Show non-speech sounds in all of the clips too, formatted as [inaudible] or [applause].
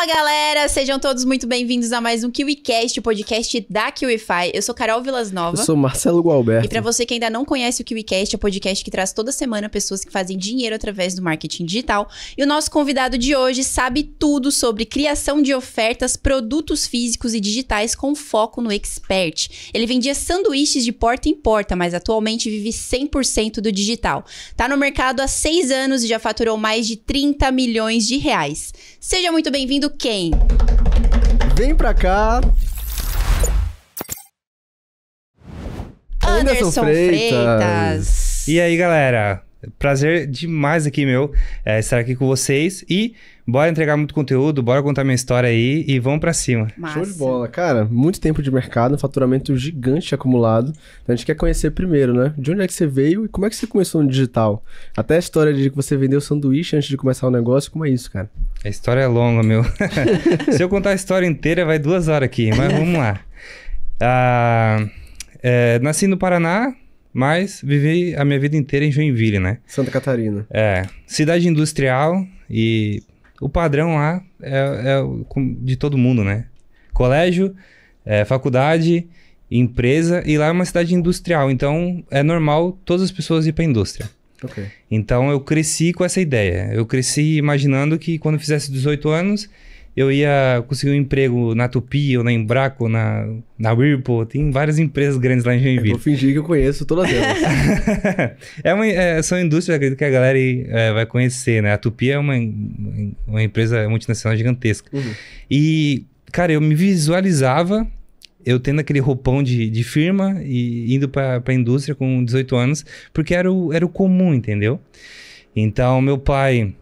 Fala galera, sejam todos muito bem-vindos a mais um KiwiCast, o podcast da KiwiFi. Eu sou Carol Vilas Nova. Eu sou Marcelo Gualberto. E para você que ainda não conhece o KiwiCast, é o podcast que traz toda semana pessoas que fazem dinheiro através do marketing digital. E o nosso convidado de hoje sabe tudo sobre criação de ofertas, produtos físicos e digitais com foco no expert. Ele vendia sanduíches de porta em porta, mas atualmente vive 100% do digital. Tá no mercado há seis anos e já faturou mais de 30 milhões de reais. Seja muito bem-vindo, quem? Vem pra cá. Anderson, Anderson Freitas. Freitas. E aí, galera? Prazer demais aqui, meu, é, estar aqui com vocês. E bora entregar muito conteúdo, bora contar minha história aí e vamos para cima. Massa. Show de bola, cara. Muito tempo de mercado, faturamento gigante acumulado. a gente quer conhecer primeiro, né? De onde é que você veio e como é que você começou no digital? Até a história de que você vendeu sanduíche antes de começar o negócio, como é isso, cara? A história é longa, meu. [laughs] Se eu contar a história inteira, vai duas horas aqui, mas vamos lá. Ah, é, nasci no Paraná, mas vivi a minha vida inteira em Joinville, né? Santa Catarina. É. Cidade industrial e o padrão lá é, é de todo mundo, né? Colégio, é, faculdade, empresa e lá é uma cidade industrial. Então é normal todas as pessoas ir para a indústria. Ok. Então eu cresci com essa ideia. Eu cresci imaginando que quando eu fizesse 18 anos eu ia conseguir um emprego na Tupi, ou na Embraco, na, na Whirlpool, tem várias empresas grandes lá em é, Joinville. vou fingir que eu conheço todas elas. [laughs] é uma, é, são indústrias, acredito que a galera é, vai conhecer, né? A Tupi é uma, uma empresa multinacional gigantesca. Uhum. E, cara, eu me visualizava eu tendo aquele roupão de, de firma e indo para a indústria com 18 anos, porque era o, era o comum, entendeu? Então, meu pai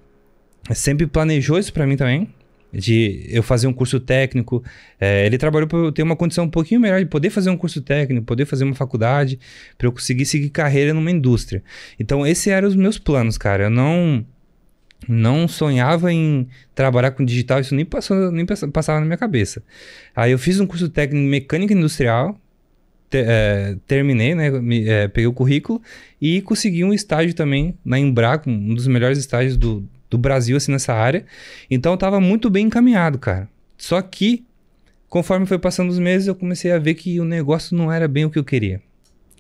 sempre planejou isso para mim também de eu fazer um curso técnico. É, ele trabalhou para eu ter uma condição um pouquinho melhor de poder fazer um curso técnico, poder fazer uma faculdade, para eu conseguir seguir carreira numa indústria. Então, esses eram os meus planos, cara. Eu não não sonhava em trabalhar com digital, isso nem, passou, nem passava na minha cabeça. Aí eu fiz um curso técnico em mecânica industrial, te, é, terminei, né? Me, é, peguei o currículo e consegui um estágio também na Embraco, um dos melhores estágios do, do Brasil assim nessa área. Então eu tava muito bem encaminhado, cara. Só que conforme foi passando os meses, eu comecei a ver que o negócio não era bem o que eu queria.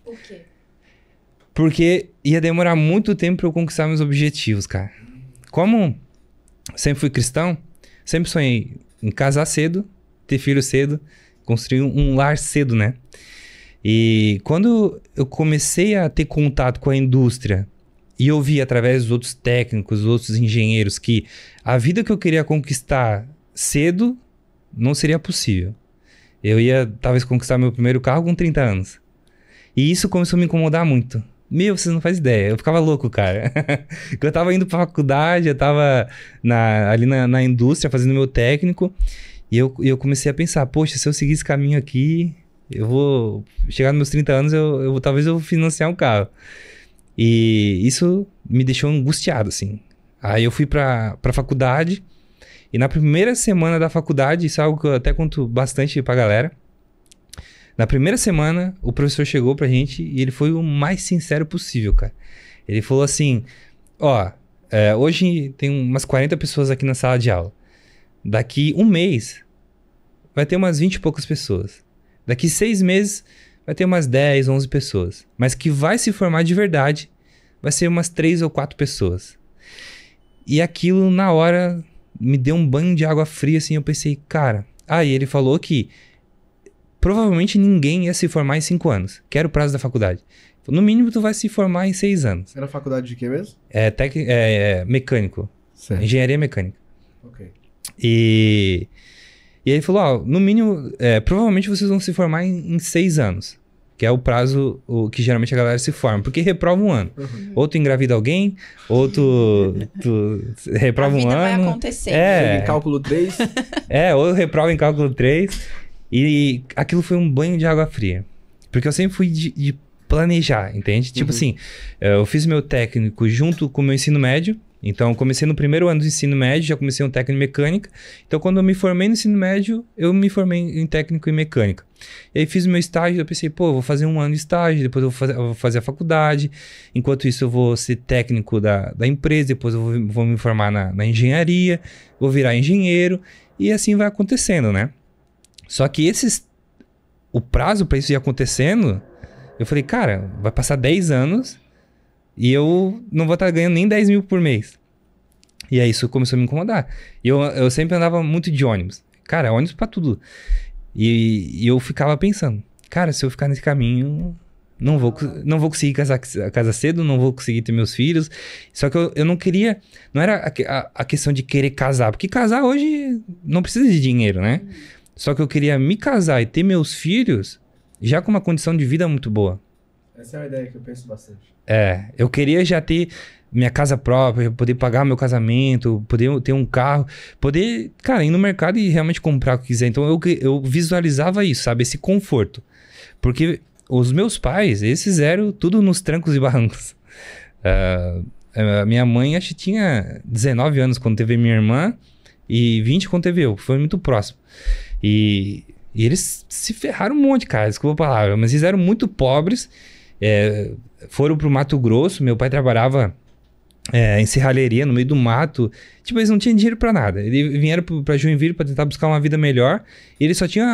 Por quê? Porque ia demorar muito tempo para eu conquistar meus objetivos, cara. Como sempre fui cristão, sempre sonhei em casar cedo, ter filho cedo, construir um lar cedo, né? E quando eu comecei a ter contato com a indústria e eu vi através dos outros técnicos, dos outros engenheiros, que a vida que eu queria conquistar cedo não seria possível. Eu ia, talvez, conquistar meu primeiro carro com 30 anos. E isso começou a me incomodar muito. Meu, vocês não fazem ideia. Eu ficava louco, cara. [laughs] eu tava indo pra faculdade, eu tava na, ali na, na, indústria fazendo meu técnico. E eu, eu comecei a pensar, poxa, se eu seguir esse caminho aqui, eu vou... Chegar nos meus 30 anos, eu, eu talvez eu financiar um carro. E isso me deixou angustiado, assim. Aí eu fui pra, pra faculdade, e na primeira semana da faculdade, isso é algo que eu até conto bastante pra galera. Na primeira semana, o professor chegou pra gente e ele foi o mais sincero possível, cara. Ele falou assim: Ó, é, hoje tem umas 40 pessoas aqui na sala de aula. Daqui um mês, vai ter umas 20 e poucas pessoas. Daqui seis meses, vai ter umas 10, 11 pessoas. Mas que vai se formar de verdade vai ser umas 3 ou 4 pessoas. E aquilo, na hora, me deu um banho de água fria, assim. Eu pensei, cara. Aí ah, ele falou que provavelmente ninguém ia se formar em 5 anos, que era o prazo da faculdade. No mínimo, tu vai se formar em 6 anos. Era faculdade de quê mesmo? É, tec... é, é mecânico. Certo. Engenharia mecânica. Ok. E. E ele falou: ó, no mínimo, é, provavelmente vocês vão se formar em, em, seis anos que é o prazo o, que geralmente a galera se forma, porque reprova um ano. Uhum. Ou tu engravida alguém, ou [laughs] tu, reprova um ano. vai acontecer. É. Em cálculo 3. [laughs] é, ou reprova em cálculo 3. E aquilo foi um banho de água fria. Porque eu sempre fui de, de planejar, entende? Tipo uhum. assim, eh, eu fiz meu técnico junto com o meu ensino médio. Então, comecei no primeiro ano do ensino médio, já comecei um técnico em mecânica. Então, quando eu me formei no ensino médio, eu me formei em técnico em mecânica. E aí fiz meu estágio, eu pensei, pô, vou fazer um ano de estágio, depois eu vou fazer, eu vou fazer a faculdade. Enquanto isso, eu vou ser técnico da, da empresa, depois eu vou, vou me formar na, na engenharia, vou virar engenheiro. E assim vai acontecendo, né? Só que esses... O prazo para isso ir acontecendo, eu falei, cara, vai passar 10 anos e eu não vou estar tá ganhando nem 10 mil por mês. E aí isso começou a me incomodar. E eu, eu sempre andava muito de ônibus. Cara, ônibus para tudo. E, e, eu ficava pensando, cara, se eu ficar nesse caminho, não vou, não vou conseguir casar, casar cedo, não vou conseguir ter meus filhos. Só que eu, eu não queria. Não era a, a, a questão de querer casar, porque casar hoje não precisa de dinheiro, né? Uhum. Só que eu queria me casar e ter meus filhos já com uma condição de vida muito boa. Essa é uma ideia que eu penso bastante. É, eu queria já ter minha casa própria, poder pagar meu casamento, poder ter um carro, poder, cara, ir no mercado e realmente comprar o que quiser. Então eu, eu visualizava isso, sabe? Esse conforto. Porque os meus pais, eles fizeram tudo nos trancos e barrancos. Uh, [laughs] a minha mãe, acho que tinha 19 anos quando teve minha irmã e 20 quando teve eu. Foi muito próximo. E, e eles se ferraram um monte, cara, desculpa a palavra, mas eles eram muito pobres é, foram pro Mato Grosso, meu pai trabalhava é, em serralheria, no meio do mato. Tipo, eles não tinham dinheiro para nada. Eles vieram para Joinville para tentar buscar uma vida melhor. E eles só tinham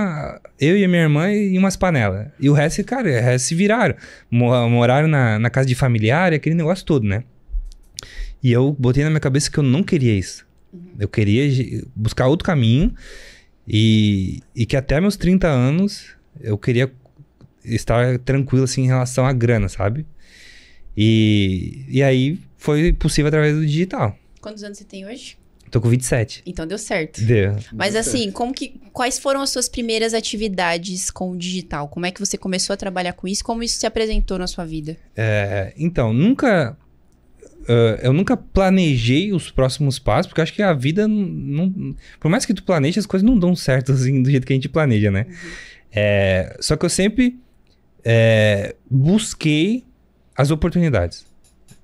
eu e a minha irmã e umas panelas. E o resto, cara, o resto se viraram. Moraram na, na casa de familiar, aquele negócio todo, né? E eu botei na minha cabeça que eu não queria isso. Uhum. Eu queria buscar outro caminho. E, e que até meus 30 anos eu queria estar tranquilo assim em relação à grana, sabe? E, e aí foi possível através do digital. Quantos anos você tem hoje? Tô com 27. Então deu certo. Deu. Mas deu assim, certo. como que quais foram as suas primeiras atividades com o digital? Como é que você começou a trabalhar com isso? Como isso se apresentou na sua vida? É, então, nunca Uh, eu nunca planejei os próximos passos, porque acho que a vida não. Por mais que tu planeje, as coisas não dão certo [laughs] assim, do jeito que a gente planeja, né? Uhum. É, só que eu sempre é, busquei as oportunidades.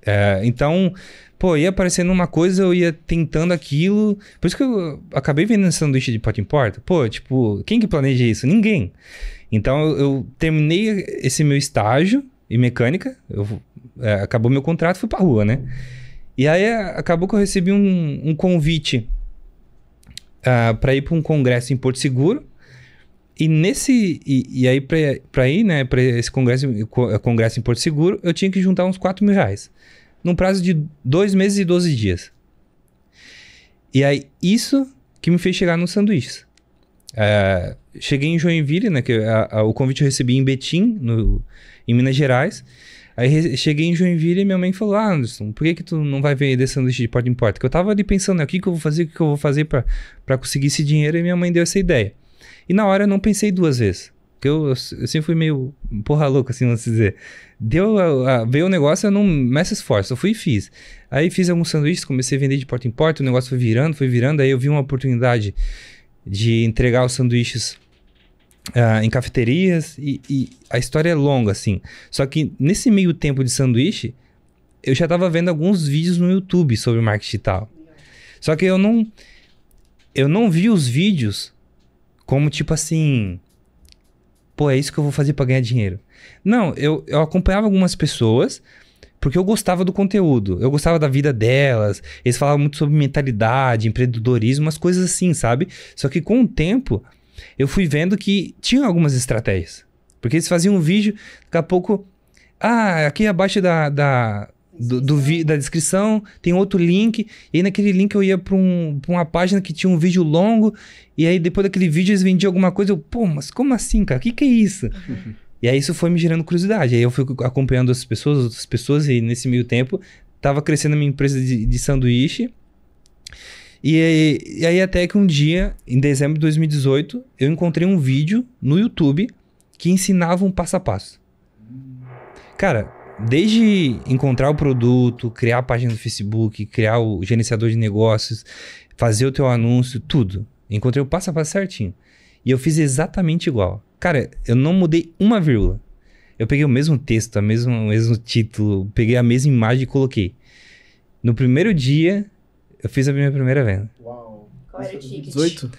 É, então, pô, ia aparecendo uma coisa, eu ia tentando aquilo. Por isso que eu acabei vendendo sanduíche de porta em porta. Pô, tipo, quem que planeja isso? Ninguém. Então, eu, eu terminei esse meu estágio em mecânica. Eu, é, acabou meu contrato, fui pra rua, né? E aí, é, acabou que eu recebi um, um convite uh, é, para ir para um congresso em Porto Seguro. E nesse. E, e aí, para ir, né, para esse congresso, congresso em Porto Seguro, eu tinha que juntar uns 4 mil reais. Num prazo de dois meses e 12 dias. E aí, isso que me fez chegar no sanduíches. É, cheguei em Joinville, né? Que a, a, o convite eu recebi em Betim, no, em Minas Gerais. Aí cheguei em Joinville e minha mãe falou: Ah, Anderson, por que, que tu não vai vender sanduíche de porta em porta? Que eu tava ali pensando, né? O que, que eu vou fazer, o que, que eu vou fazer para conseguir esse dinheiro? E minha mãe deu essa ideia. E na hora eu não pensei duas vezes. Porque eu, eu, eu sempre fui meio porra louca, assim, vamos dizer. Deu, a, a, veio o um negócio, eu não meço esforço, eu fui e fiz. Aí fiz alguns sanduíches, comecei a vender de porta em porta, o negócio foi virando, foi virando, aí eu vi uma oportunidade de entregar os sanduíches uh, em cafeterias, e, e, a história é longa, assim. Só que nesse meio tempo de sanduíche, eu já estava vendo alguns vídeos no YouTube sobre marketing digital. Só que eu não... Eu não vi os vídeos como tipo assim, pô, é isso que eu vou fazer para ganhar dinheiro. Não, eu, eu acompanhava algumas pessoas porque eu gostava do conteúdo, eu gostava da vida delas, eles falavam muito sobre mentalidade, empreendedorismo, umas coisas assim, sabe? Só que com o tempo eu fui vendo que tinha algumas estratégias. Porque eles faziam um vídeo, daqui a pouco, ah, aqui abaixo da, da do, do vi, da descrição, tem outro link. E aí naquele link eu ia pra, um, pra uma página que tinha um vídeo longo. E aí depois daquele vídeo eles vendiam alguma coisa. Eu, pô, mas como assim, cara? O que, que é isso? [laughs] e aí isso foi me gerando curiosidade. Aí eu fui acompanhando as pessoas, outras pessoas. E nesse meio tempo, tava crescendo a minha empresa de, de sanduíche. E aí, e aí até que um dia, em dezembro de 2018, eu encontrei um vídeo no YouTube que ensinava um passo a passo. Cara, desde encontrar o produto, criar a página do Facebook, criar o gerenciador de negócios, fazer o teu anúncio, tudo. Encontrei o passo a passo certinho. E eu fiz exatamente igual. Cara, eu não mudei uma vírgula. Eu peguei o mesmo texto, a mesma, o mesmo título, peguei a mesma imagem e coloquei. No primeiro dia, eu fiz a minha primeira venda. Uau! Qual era o é ticket? 18?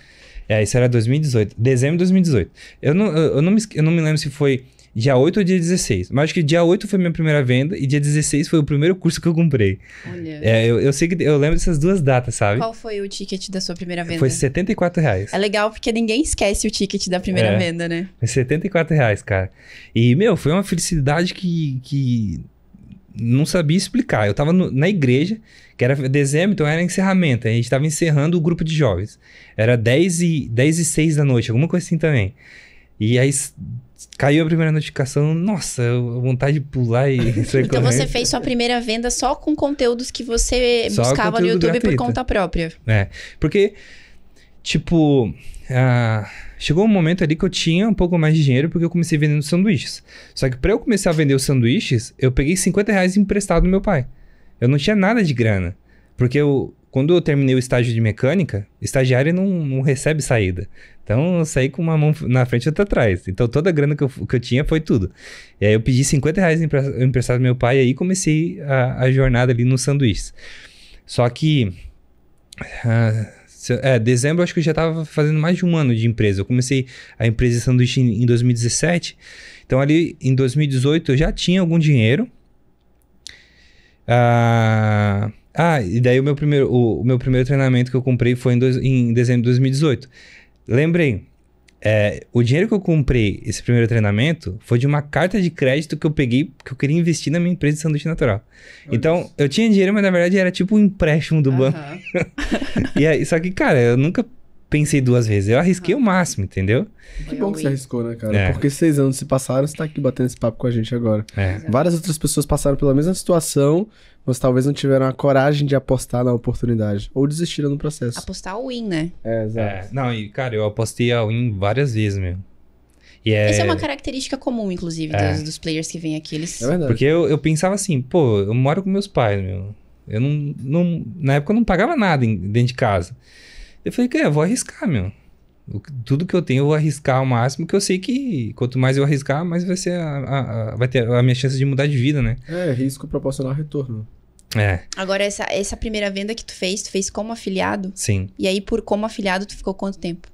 É, isso era 2018. Dezembro de 2018. Eu não, eu, eu não, me, eu não me lembro se foi dia 8 ou dia 16. Mas acho que dia 8 foi minha primeira venda e dia 16 foi o primeiro curso que eu comprei. Olha. É, eu, eu sei que eu lembro dessas duas datas, sabe? Qual foi o ticket da sua primeira venda? Foi 74 reais. É legal porque ninguém esquece o ticket da primeira é, venda, né? Foi 74 reais, cara. E, meu, foi uma felicidade que. que não sabia explicar. Eu tava no, na igreja, que era dezembro, então era encerramento. A gente tava encerrando o grupo de jovens. Era 10 e, 10 e 6 da noite, alguma coisa assim também. E aí Caiu a primeira notificação, nossa, vontade de pular e [laughs] Então você fez sua primeira venda só com conteúdos que você só buscava no YouTube gratuito. por conta própria. É, porque, tipo, uh, chegou um momento ali que eu tinha um pouco mais de dinheiro porque eu comecei vendendo sanduíches. Só que para eu começar a vender os sanduíches, eu peguei 50 reais emprestado do meu pai. Eu não tinha nada de grana. Porque eu, quando eu terminei o estágio de mecânica, estagiário não, não recebe saída. Então eu saí com uma mão na frente e outra atrás. Então toda a grana que eu, que eu tinha foi tudo. E aí eu pedi 50 reais emprestado empresta meu pai e aí comecei a, a jornada ali no sanduíche. Só que. Uh, é, dezembro acho que eu já estava fazendo mais de um ano de empresa. Eu comecei a empresa de sanduíche em, em 2017. Então ali em 2018 eu já tinha algum dinheiro. Ah, ah e daí o meu primeiro, o, o meu primeiro treinamento que eu comprei foi em, dois, em dezembro de 2018. Lembrei, é, o dinheiro que eu comprei esse primeiro treinamento foi de uma carta de crédito que eu peguei que eu queria investir na minha empresa de sanduíche natural. Olha então, isso. eu tinha dinheiro, mas na verdade era tipo um empréstimo do banco. [laughs] e aí, só que, cara, eu nunca pensei duas vezes. Eu arrisquei o máximo, entendeu? Que bom que você arriscou, né, cara? É. Porque seis anos se passaram, você tá aqui batendo esse papo com a gente agora. É. Várias outras pessoas passaram pela mesma situação mas talvez não tiveram a coragem de apostar na oportunidade ou desistiram do processo. Apostar o win, né? É, exato. É, não, e cara, eu apostei all win várias vezes, meu. E é... Essa é uma característica comum, inclusive, é. dos, dos, players que vêm aqui. Eles... É verdade. Porque eu, eu pensava assim, pô, eu moro com meus pais, meu. Eu não, não. Na época eu não pagava nada em, dentro de casa. Eu falei, que eu vou arriscar, meu. Tudo que eu tenho eu vou arriscar ao máximo, que eu sei que quanto mais eu arriscar, mais vai ser a, a, a vai ter a minha chance de mudar de vida, né? É, risco proporcional retorno. É. Agora, essa, essa primeira venda que tu fez, tu fez como afiliado? Sim. E aí, por como afiliado, tu ficou quanto tempo?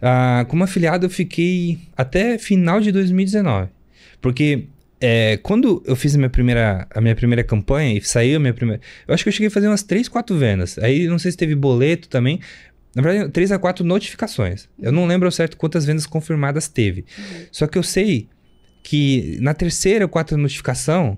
Ah, como afiliado, eu fiquei até final de 2019. Porque é, quando eu fiz a minha primeira, a minha primeira campanha e saiu a minha primeira. Eu acho que eu cheguei a fazer umas 3, 4 vendas. Aí não sei se teve boleto também, na verdade, três a quatro notificações. Eu não lembro ao certo quantas vendas confirmadas teve. Uhum. Só que eu sei que na terceira ou quarta notificação,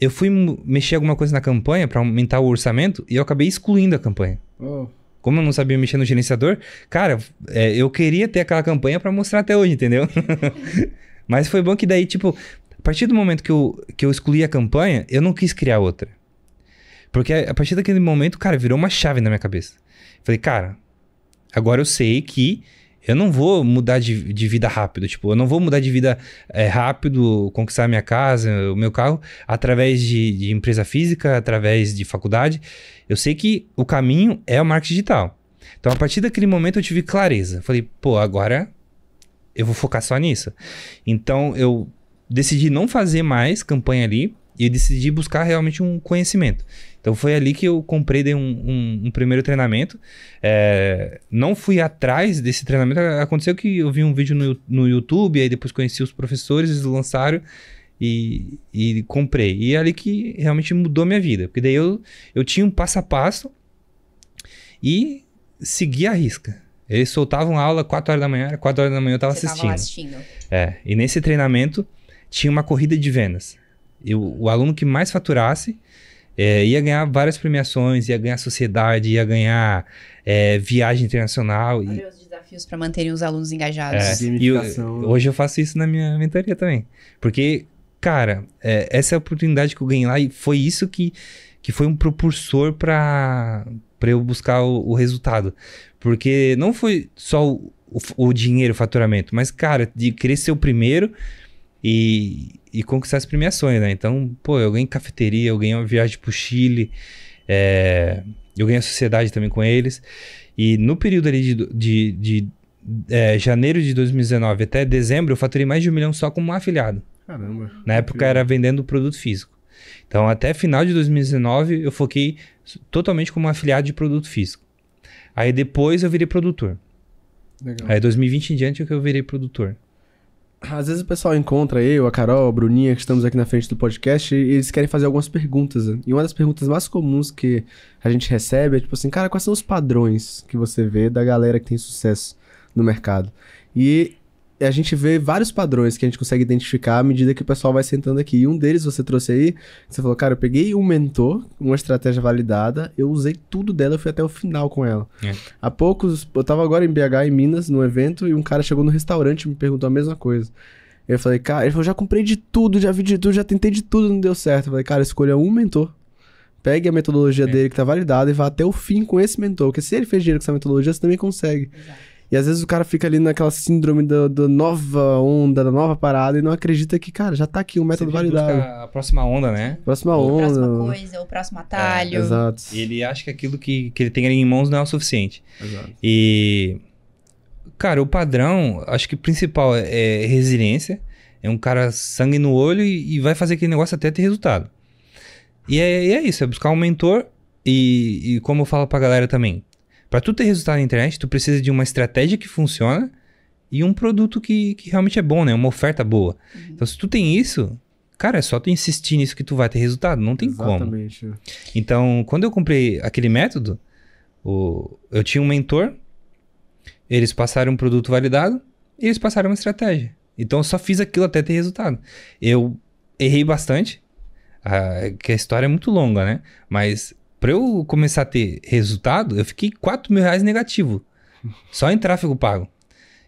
eu fui mexer alguma coisa na campanha para aumentar o orçamento e eu acabei excluindo a campanha. Oh. Como eu não sabia mexer no gerenciador, cara, é, eu queria ter aquela campanha para mostrar até hoje, entendeu? [laughs] Mas foi bom que daí, tipo, a partir do momento que eu, que eu excluí a campanha, eu não quis criar outra. Porque a partir daquele momento, cara, virou uma chave na minha cabeça. Falei, cara, Agora eu sei que eu não vou mudar de, de vida rápido. Tipo, eu não vou mudar de vida é, rápido, conquistar minha casa, o meu carro, através de, de empresa física, através de faculdade. Eu sei que o caminho é o marketing digital. Então, a partir daquele momento, eu tive clareza. Falei, pô, agora eu vou focar só nisso. Então, eu decidi não fazer mais campanha ali e decidi buscar realmente um conhecimento. Então foi ali que eu comprei dei um, um, um primeiro treinamento. É, não fui atrás desse treinamento. Aconteceu que eu vi um vídeo no, no YouTube, aí depois conheci os professores, eles lançaram e, e comprei. E é ali que realmente mudou minha vida. Porque daí eu, eu tinha um passo a passo e segui a risca. Eles soltavam aula 4 horas da manhã, era 4 horas da manhã eu estava assistindo. assistindo. É, e nesse treinamento tinha uma corrida de vendas eu, o aluno que mais faturasse é, ia ganhar várias premiações, ia ganhar sociedade, ia ganhar é, viagem internacional. Olha e... os desafios para manterem os alunos engajados. É, e eu, hoje eu faço isso na minha mentoria também. Porque, cara, é, essa é a oportunidade que eu ganhei lá e foi isso que, que foi um propulsor para eu buscar o, o, resultado. Porque não foi só o, o, o dinheiro, o faturamento, mas, cara, de querer ser o primeiro e e conquistar as premiações, né? Então, pô, eu ganhei cafeteria, eu ganhei uma viagem pro Chile, é, eu ganhei a sociedade também com eles. E no período ali de, de, de é, janeiro de 2019 até dezembro, eu faturei mais de um milhão só como afiliado. Caramba. Na época era vendendo produto físico. Então, até final de 2019, eu foquei totalmente como afiliado de produto físico. Aí depois eu virei produtor. Legal. Aí 2020 em diante é que eu virei produtor. Às vezes o pessoal encontra eu, a Carol, a Bruninha, que estamos aqui na frente do podcast, e eles querem fazer algumas perguntas. Né? E uma das perguntas mais comuns que a gente recebe é tipo assim, cara, quais são os padrões que você vê da galera que tem sucesso no mercado? E a gente vê vários padrões que a gente consegue identificar à medida que o pessoal vai sentando aqui. E um deles você trouxe aí, você falou, cara, eu peguei um mentor, uma estratégia validada, eu usei tudo dela, eu fui até o final com ela. É. Há poucos, eu tava agora em BH, em Minas, num evento, e um cara chegou no restaurante e me perguntou a mesma coisa. Eu falei, cara, ele falou, já comprei de tudo, já vi de tudo, já tentei de tudo, não deu certo. Eu falei, cara, escolha um mentor. Pegue a metodologia é. dele que tá validada e vá até o fim com esse mentor. Porque se ele fez dinheiro com essa metodologia, você também consegue. Exato. E às vezes o cara fica ali naquela síndrome da, nova onda, da nova parada, e não acredita que, cara, já tá aqui um método validado. A próxima onda, né? Próxima ou onda. Próxima coisa, o próximo é, atalho. É, exato. Ele acha que aquilo que, que ele tem ali em mãos não é o suficiente. Exato. E. Cara, o padrão, acho que o principal é, é resiliência. É um cara sangue no olho e, e, vai fazer aquele negócio até ter resultado. E é, é isso, é buscar um mentor. E, e como eu falo pra galera também, para tu ter resultado na internet, tu precisa de uma estratégia que funciona e um produto que, que realmente é bom, né? Uma oferta boa. Uhum. Então, se tu tem isso, cara, é só tu insistir nisso que tu vai ter resultado. Não tem Exatamente. como. Então, quando eu comprei aquele método, o, eu tinha um mentor, eles passaram um produto validado e eles passaram uma estratégia. Então, eu só fiz aquilo até ter resultado. Eu errei bastante, a ah, é que a história é muito longa, né? Mas Pra eu começar a ter resultado, eu fiquei 4 mil reais negativo. Só em tráfego pago.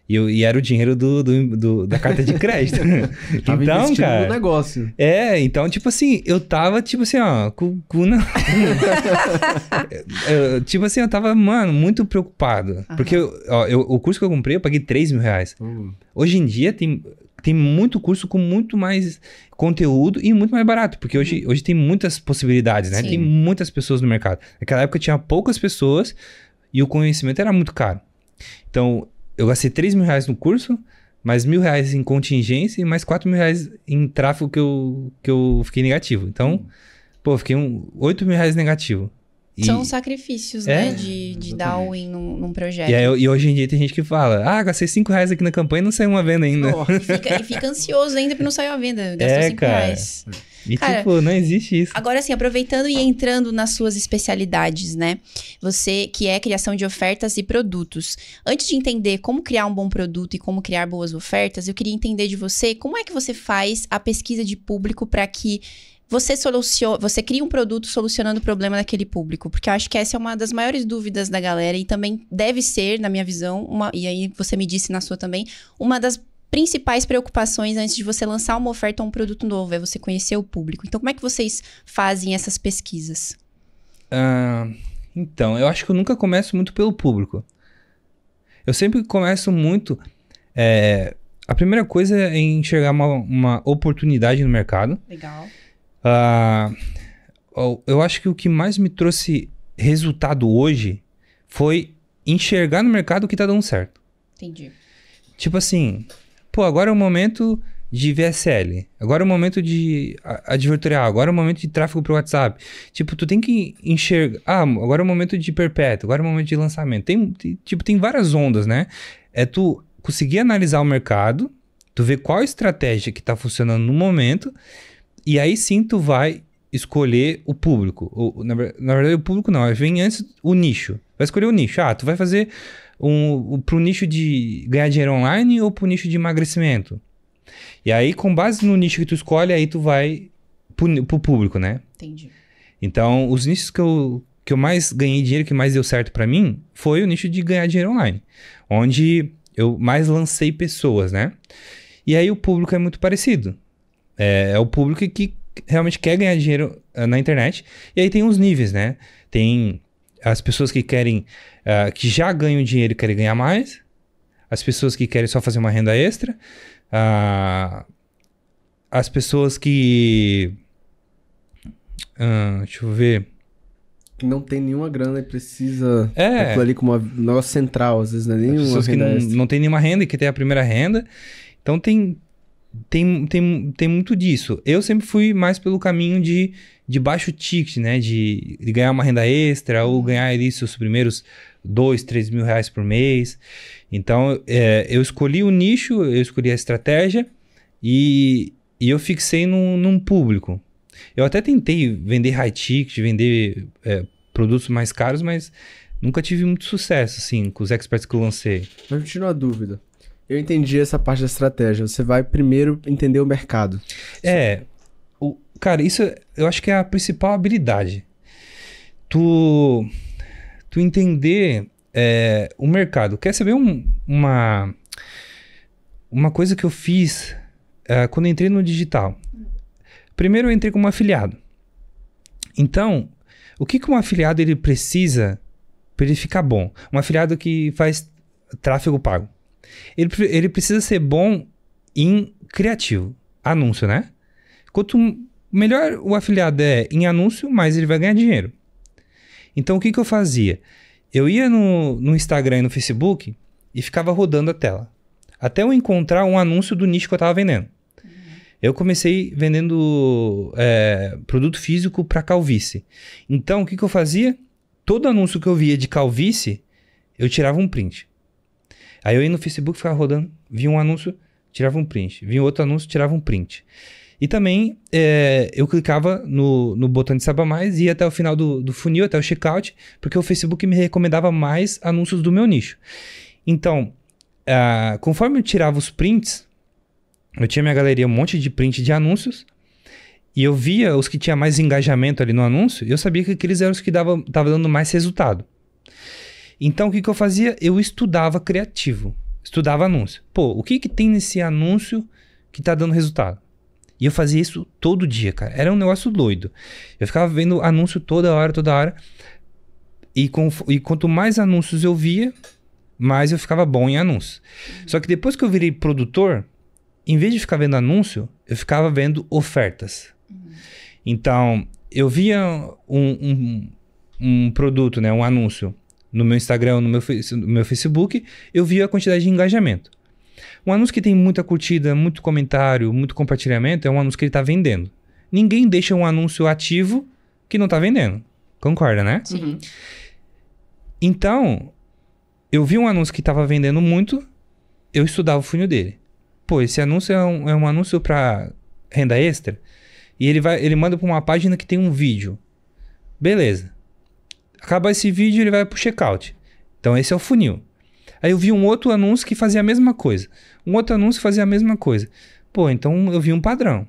E, eu, e, era o dinheiro do, do, do, da carta de crédito. [laughs] então, cara. No negócio. É, então, tipo assim, eu tava, tipo assim, ó, com, cu na... [laughs] eu, tipo assim, eu tava, mano, muito preocupado. Uhum. Porque ó, eu, o curso que eu comprei, eu paguei 3 mil reais. Uhum. Hoje em dia tem tem muito curso com muito mais conteúdo e muito mais barato, porque hoje, uhum. hoje tem muitas possibilidades, né? Sim. Tem muitas pessoas no mercado. Naquela época tinha poucas pessoas e o conhecimento era muito caro. Então, eu gastei 3 mil reais no curso, mais mil reais em contingência e mais 4 mil reais em tráfego que eu, que eu fiquei negativo. Então, uhum. pô, fiquei um, 8 mil reais negativo. E... São sacrifícios, né, é, né? De, de dar win num, num projeto. E, aí, e, hoje em dia tem gente que fala: ah, gastei 5 reais aqui na campanha e não saiu uma venda ainda. Oh, e, fica, e, fica, ansioso ainda porque não saiu a venda. [laughs] Gastou 5 é, reais. E cara, tipo, não existe isso. Agora assim, aproveitando e entrando nas suas especialidades, né? Você que é criação de ofertas e produtos. Antes de entender como criar um bom produto e como criar boas ofertas, eu queria entender de você como é que você faz a pesquisa de público para que você soluciona, você cria um produto solucionando o problema daquele público, porque eu acho que essa é uma das maiores dúvidas da galera e também deve ser, na minha visão, uma, e aí você me disse na sua também, uma das principais preocupações antes de você lançar uma oferta ou um produto novo, é você conhecer o público. Então, como é que vocês fazem essas pesquisas? Uh, então, eu acho que eu nunca começo muito pelo público. Eu sempre começo muito. É, a primeira coisa é enxergar uma, uma oportunidade no mercado. Legal. Uh, eu acho que o que mais me trouxe resultado hoje foi enxergar no mercado o que tá dando certo. Entendi. Tipo assim, pô, agora é o momento de VSL, agora é o momento de advertorial, agora é o momento de tráfego para WhatsApp. Tipo, tu tem que enxergar, ah, agora é o momento de perpétuo, agora é o momento de lançamento. Tem, tipo, tem várias ondas, né? É tu conseguir analisar o mercado, tu ver qual estratégia que tá funcionando no momento e aí sim tu vai escolher o público. O, na, na, verdade, o público não, é, vem antes o nicho. Vai escolher o nicho. Ah, tu vai fazer um, um, nicho de ganhar dinheiro online ou para o nicho de emagrecimento? E aí, com base no nicho que tu escolhe, aí tu vai para o público, né? Entendi. Então, os nichos que eu, que eu mais ganhei dinheiro, que mais deu certo para mim, foi o nicho de ganhar dinheiro online. Onde eu mais lancei pessoas, né? E aí o público é muito parecido. É, é o público que realmente quer ganhar dinheiro ah, na internet. E aí tem uns níveis, né? Tem as pessoas que querem, uh, que já ganham dinheiro e querem ganhar mais, as pessoas que querem só fazer uma renda extra, uh, as pessoas que. Uh, deixa eu ver. Que não tem nenhuma grana e precisa. É. ali como uma negócio central, às vezes, não é nenhuma. As pessoas que não tem nenhuma renda e que tem a primeira renda. Então tem, tem, tem, tem muito disso. Eu sempre fui mais pelo caminho de, de baixo ticket, né? De, de ganhar uma renda extra ou uhum. ganhar ali seus primeiros dois, três mil reais por mês. Então, é, eu escolhi o nicho, eu escolhi a estratégia e, e eu fixei num, num público. Eu até tentei vender high ticket, vender é, produtos mais caros, mas nunca tive muito sucesso, assim, com os experts que eu lancei. Mas eu tiro uma dúvida. Eu entendi essa parte da estratégia. Você vai primeiro entender o mercado. É. O, cara, isso eu acho que é a principal habilidade. Tu, tu entender é, o mercado. Quer saber um, uma, uma coisa que eu fiz é, quando eu entrei no digital? Primeiro eu entrei como afiliado. Então, o que, que um afiliado ele precisa para ele ficar bom? Um afiliado que faz tráfego pago. Ele, ele precisa ser bom em criativo. Anúncio, né? Quanto melhor o afiliado é em anúncio, mais ele vai ganhar dinheiro. Então o que, que eu fazia? Eu ia no, no Instagram e no Facebook e ficava rodando a tela. Até eu encontrar um anúncio do nicho que eu estava vendendo. Uhum. Eu comecei vendendo é, produto físico para calvície. Então, o que, que eu fazia? Todo anúncio que eu via de calvície, eu tirava um print. Aí eu ia no Facebook, ficava rodando, via um anúncio, tirava um print. Via outro anúncio, tirava um print. E também é, eu clicava no, no botão de saber Mais e ia até o final do, do funil, até o checkout, porque o Facebook me recomendava mais anúncios do meu nicho. Então, uh, conforme eu tirava os prints, eu tinha minha galeria um monte de print de anúncios, e eu via os que tinha mais engajamento ali no anúncio, e eu sabia que aqueles eram os que estavam dando mais resultado. Então o que, que eu fazia? Eu estudava criativo, estudava anúncio. Pô, o que, que tem nesse anúncio que tá dando resultado? E eu fazia isso todo dia, cara. Era um negócio doido. Eu ficava vendo anúncio toda hora, toda hora. E, com, e quanto mais anúncios eu via, mais eu ficava bom em anúncios. Só que depois que eu virei produtor, em vez de ficar vendo anúncio, eu ficava vendo ofertas. Então, eu via um, um, um produto, né, um anúncio no meu Instagram, no meu, no meu Facebook, eu vi a quantidade de engajamento. Um anúncio que tem muita curtida, muito comentário, muito compartilhamento é um anúncio que ele está vendendo. Ninguém deixa um anúncio ativo que não está vendendo. Concorda, né? Sim. Uhum. Então, eu vi um anúncio que estava vendendo muito, eu estudava o funil dele. Pô, esse anúncio é um, é um anúncio para renda extra e ele vai, ele manda para uma página que tem um vídeo. Beleza. Acaba esse vídeo, ele vai pro checkout. Então esse é o funil. Aí eu vi um outro anúncio que fazia a mesma coisa. Um outro anúncio fazia a mesma coisa. Pô, então eu vi um padrão.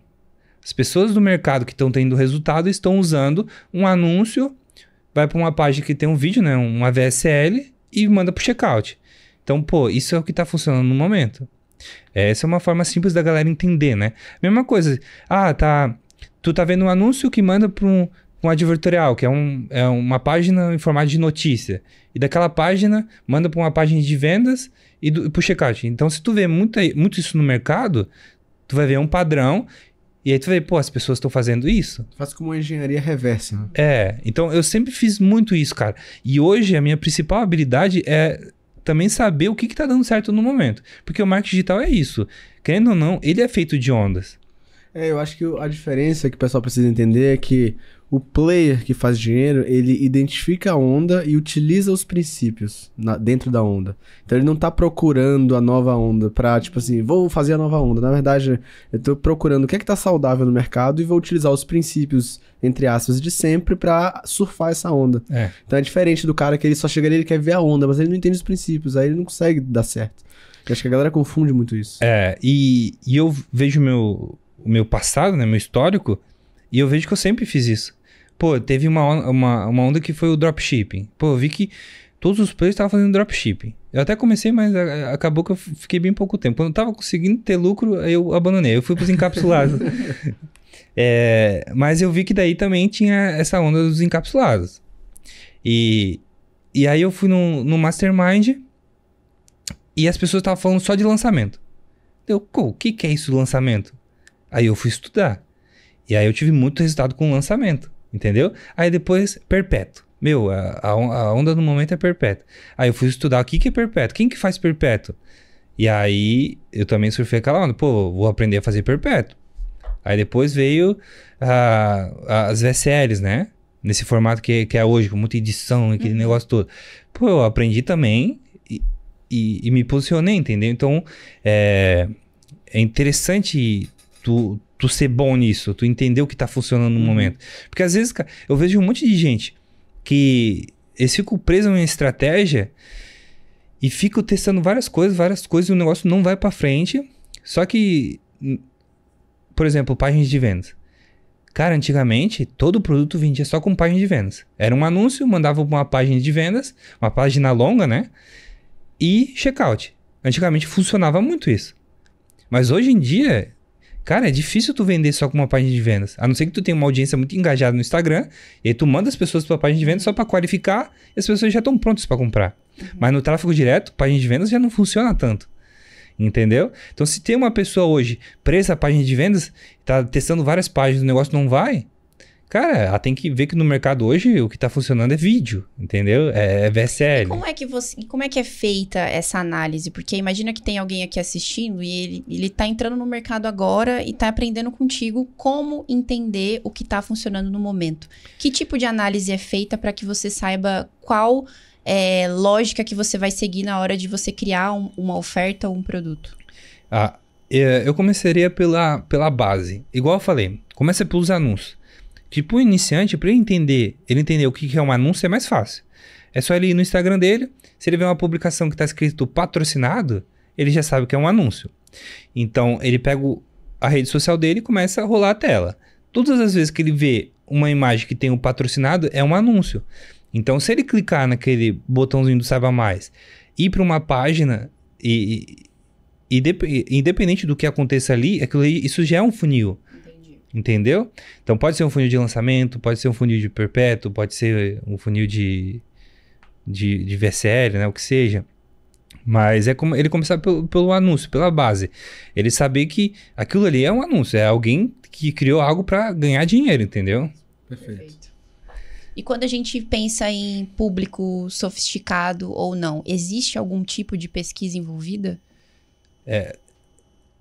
As pessoas do mercado que estão tendo resultado estão usando um anúncio, vai para uma página que tem um vídeo, né, uma VSL e manda para o checkout. Então, pô, isso é o que está funcionando no momento. Essa é uma forma simples da galera entender, né? Mesma coisa. Ah, tá. Tu tá vendo um anúncio que manda para um um advertorial, que é, um, é uma página em formato de notícia. E daquela página, manda para uma página de vendas e, do, e pro checkout. Então, se tu vê muito, muito isso no mercado, tu vai ver um padrão e aí tu vê, pô, as pessoas estão fazendo isso. Faz como uma engenharia reversa. Né? É, então eu sempre fiz muito isso, cara. E hoje a minha principal habilidade é também saber o que está dando certo no momento. Porque o marketing digital é isso. Querendo ou não, ele é feito de ondas. É, eu acho que a diferença que o pessoal precisa entender é que o player que faz dinheiro, ele identifica a onda e utiliza os princípios na, dentro da onda. Então ele não tá procurando a nova onda pra, tipo assim, vou fazer a nova onda. Na verdade, eu tô procurando o que é que tá saudável no mercado e vou utilizar os princípios, entre aspas, de sempre pra surfar essa onda. É. Então é diferente do cara que ele só chega ali, ele quer ver a onda, mas ele não entende os princípios, aí ele não consegue dar certo. Eu acho que a galera confunde muito isso. É, e, e eu vejo meu, o meu passado, né, meu histórico, e eu vejo que eu sempre fiz isso. Pô, teve uma, uma, uma onda que foi o dropshipping. Pô, eu vi que todos os players estavam fazendo dropshipping. Eu até comecei, mas a, é, é, acabou que eu fiquei bem pouco tempo. Quando eu tava conseguindo ter lucro, eu abandonei. Eu fui pros encapsulados. [laughs] é, mas eu vi que daí também tinha essa onda dos encapsulados. E, e aí eu fui no, no Mastermind e as pessoas estavam falando só de lançamento. Eu, o que, que é isso, do lançamento? Aí eu fui estudar. E aí eu tive muito resultado com o lançamento. Entendeu? Aí depois, perpétuo. Meu, a, a onda no momento é perpétuo. Aí eu fui estudar o que, que é perpétuo. Quem que faz perpétuo? E aí eu também surfei aquela onda. Pô, vou aprender a fazer perpétuo. Aí depois veio a, as VSLs, né? Nesse formato que, que é hoje, com muita edição, aquele uhum. negócio todo. Pô, eu aprendi também e, e, e me posicionei, entendeu? Então, é, é interessante tu, tu ser bom nisso, tu entender o que tá funcionando no uhum. momento. Porque às vezes, cara, eu vejo um monte de gente que eles ficam presos uma estratégia e ficam testando várias coisas, várias coisas e o negócio não vai para frente. Só que, por exemplo, páginas de vendas. Cara, antigamente todo produto vendia só com página de vendas. Era um anúncio, mandava uma página de vendas, uma página longa, né? E checkout. Antigamente funcionava muito isso. Mas hoje em dia, Cara, é difícil tu vender só com uma página de vendas. A não ser que tu tenha uma audiência muito engajada no Instagram, e aí tu manda as pessoas pra página de vendas só para qualificar, e as pessoas já estão prontas para comprar. Uhum. Mas no tráfego direto, página de vendas já não funciona tanto. Entendeu? Então, se tem uma pessoa hoje presa à página de vendas, tá testando várias páginas, o negócio não vai, Cara, ela tem que ver que no mercado hoje o que tá funcionando é vídeo, entendeu? É, é VSL. E como é que você, como é que é feita essa análise? Porque imagina que tem alguém aqui assistindo e ele, ele tá entrando no mercado agora e tá aprendendo contigo como entender o que tá funcionando no momento. Que tipo de análise é feita para que você saiba qual é, lógica que você vai seguir na hora de você criar um, uma oferta ou um produto? Ah, é, eu começaria pela, pela base. Igual eu falei, começa pelos anúncios que tipo, para o iniciante, para ele entender, ele entender o que é um anúncio é mais fácil. É só ele ir no Instagram dele, se ele vê uma publicação que está escrito patrocinado, ele já sabe que é um anúncio. Então, ele pega a rede social dele e começa a rolar a tela. Todas as vezes que ele vê uma imagem que tem o um patrocinado, é um anúncio. Então, se ele clicar naquele botãozinho do Saiba Mais, ir para uma página e, e, e, independente do que aconteça ali, aquilo, isso já é um funil. Entendeu? Então pode ser um funil de lançamento, pode ser um funil de perpétuo, pode ser um funil de, de, de VSL, né? O que seja. Mas é como ele começar pelo, pelo anúncio, pela base. Ele saber que aquilo ali é um anúncio, é alguém que criou algo para ganhar dinheiro, entendeu? Perfeito. E quando a gente pensa em público sofisticado ou não, existe algum tipo de pesquisa envolvida? É,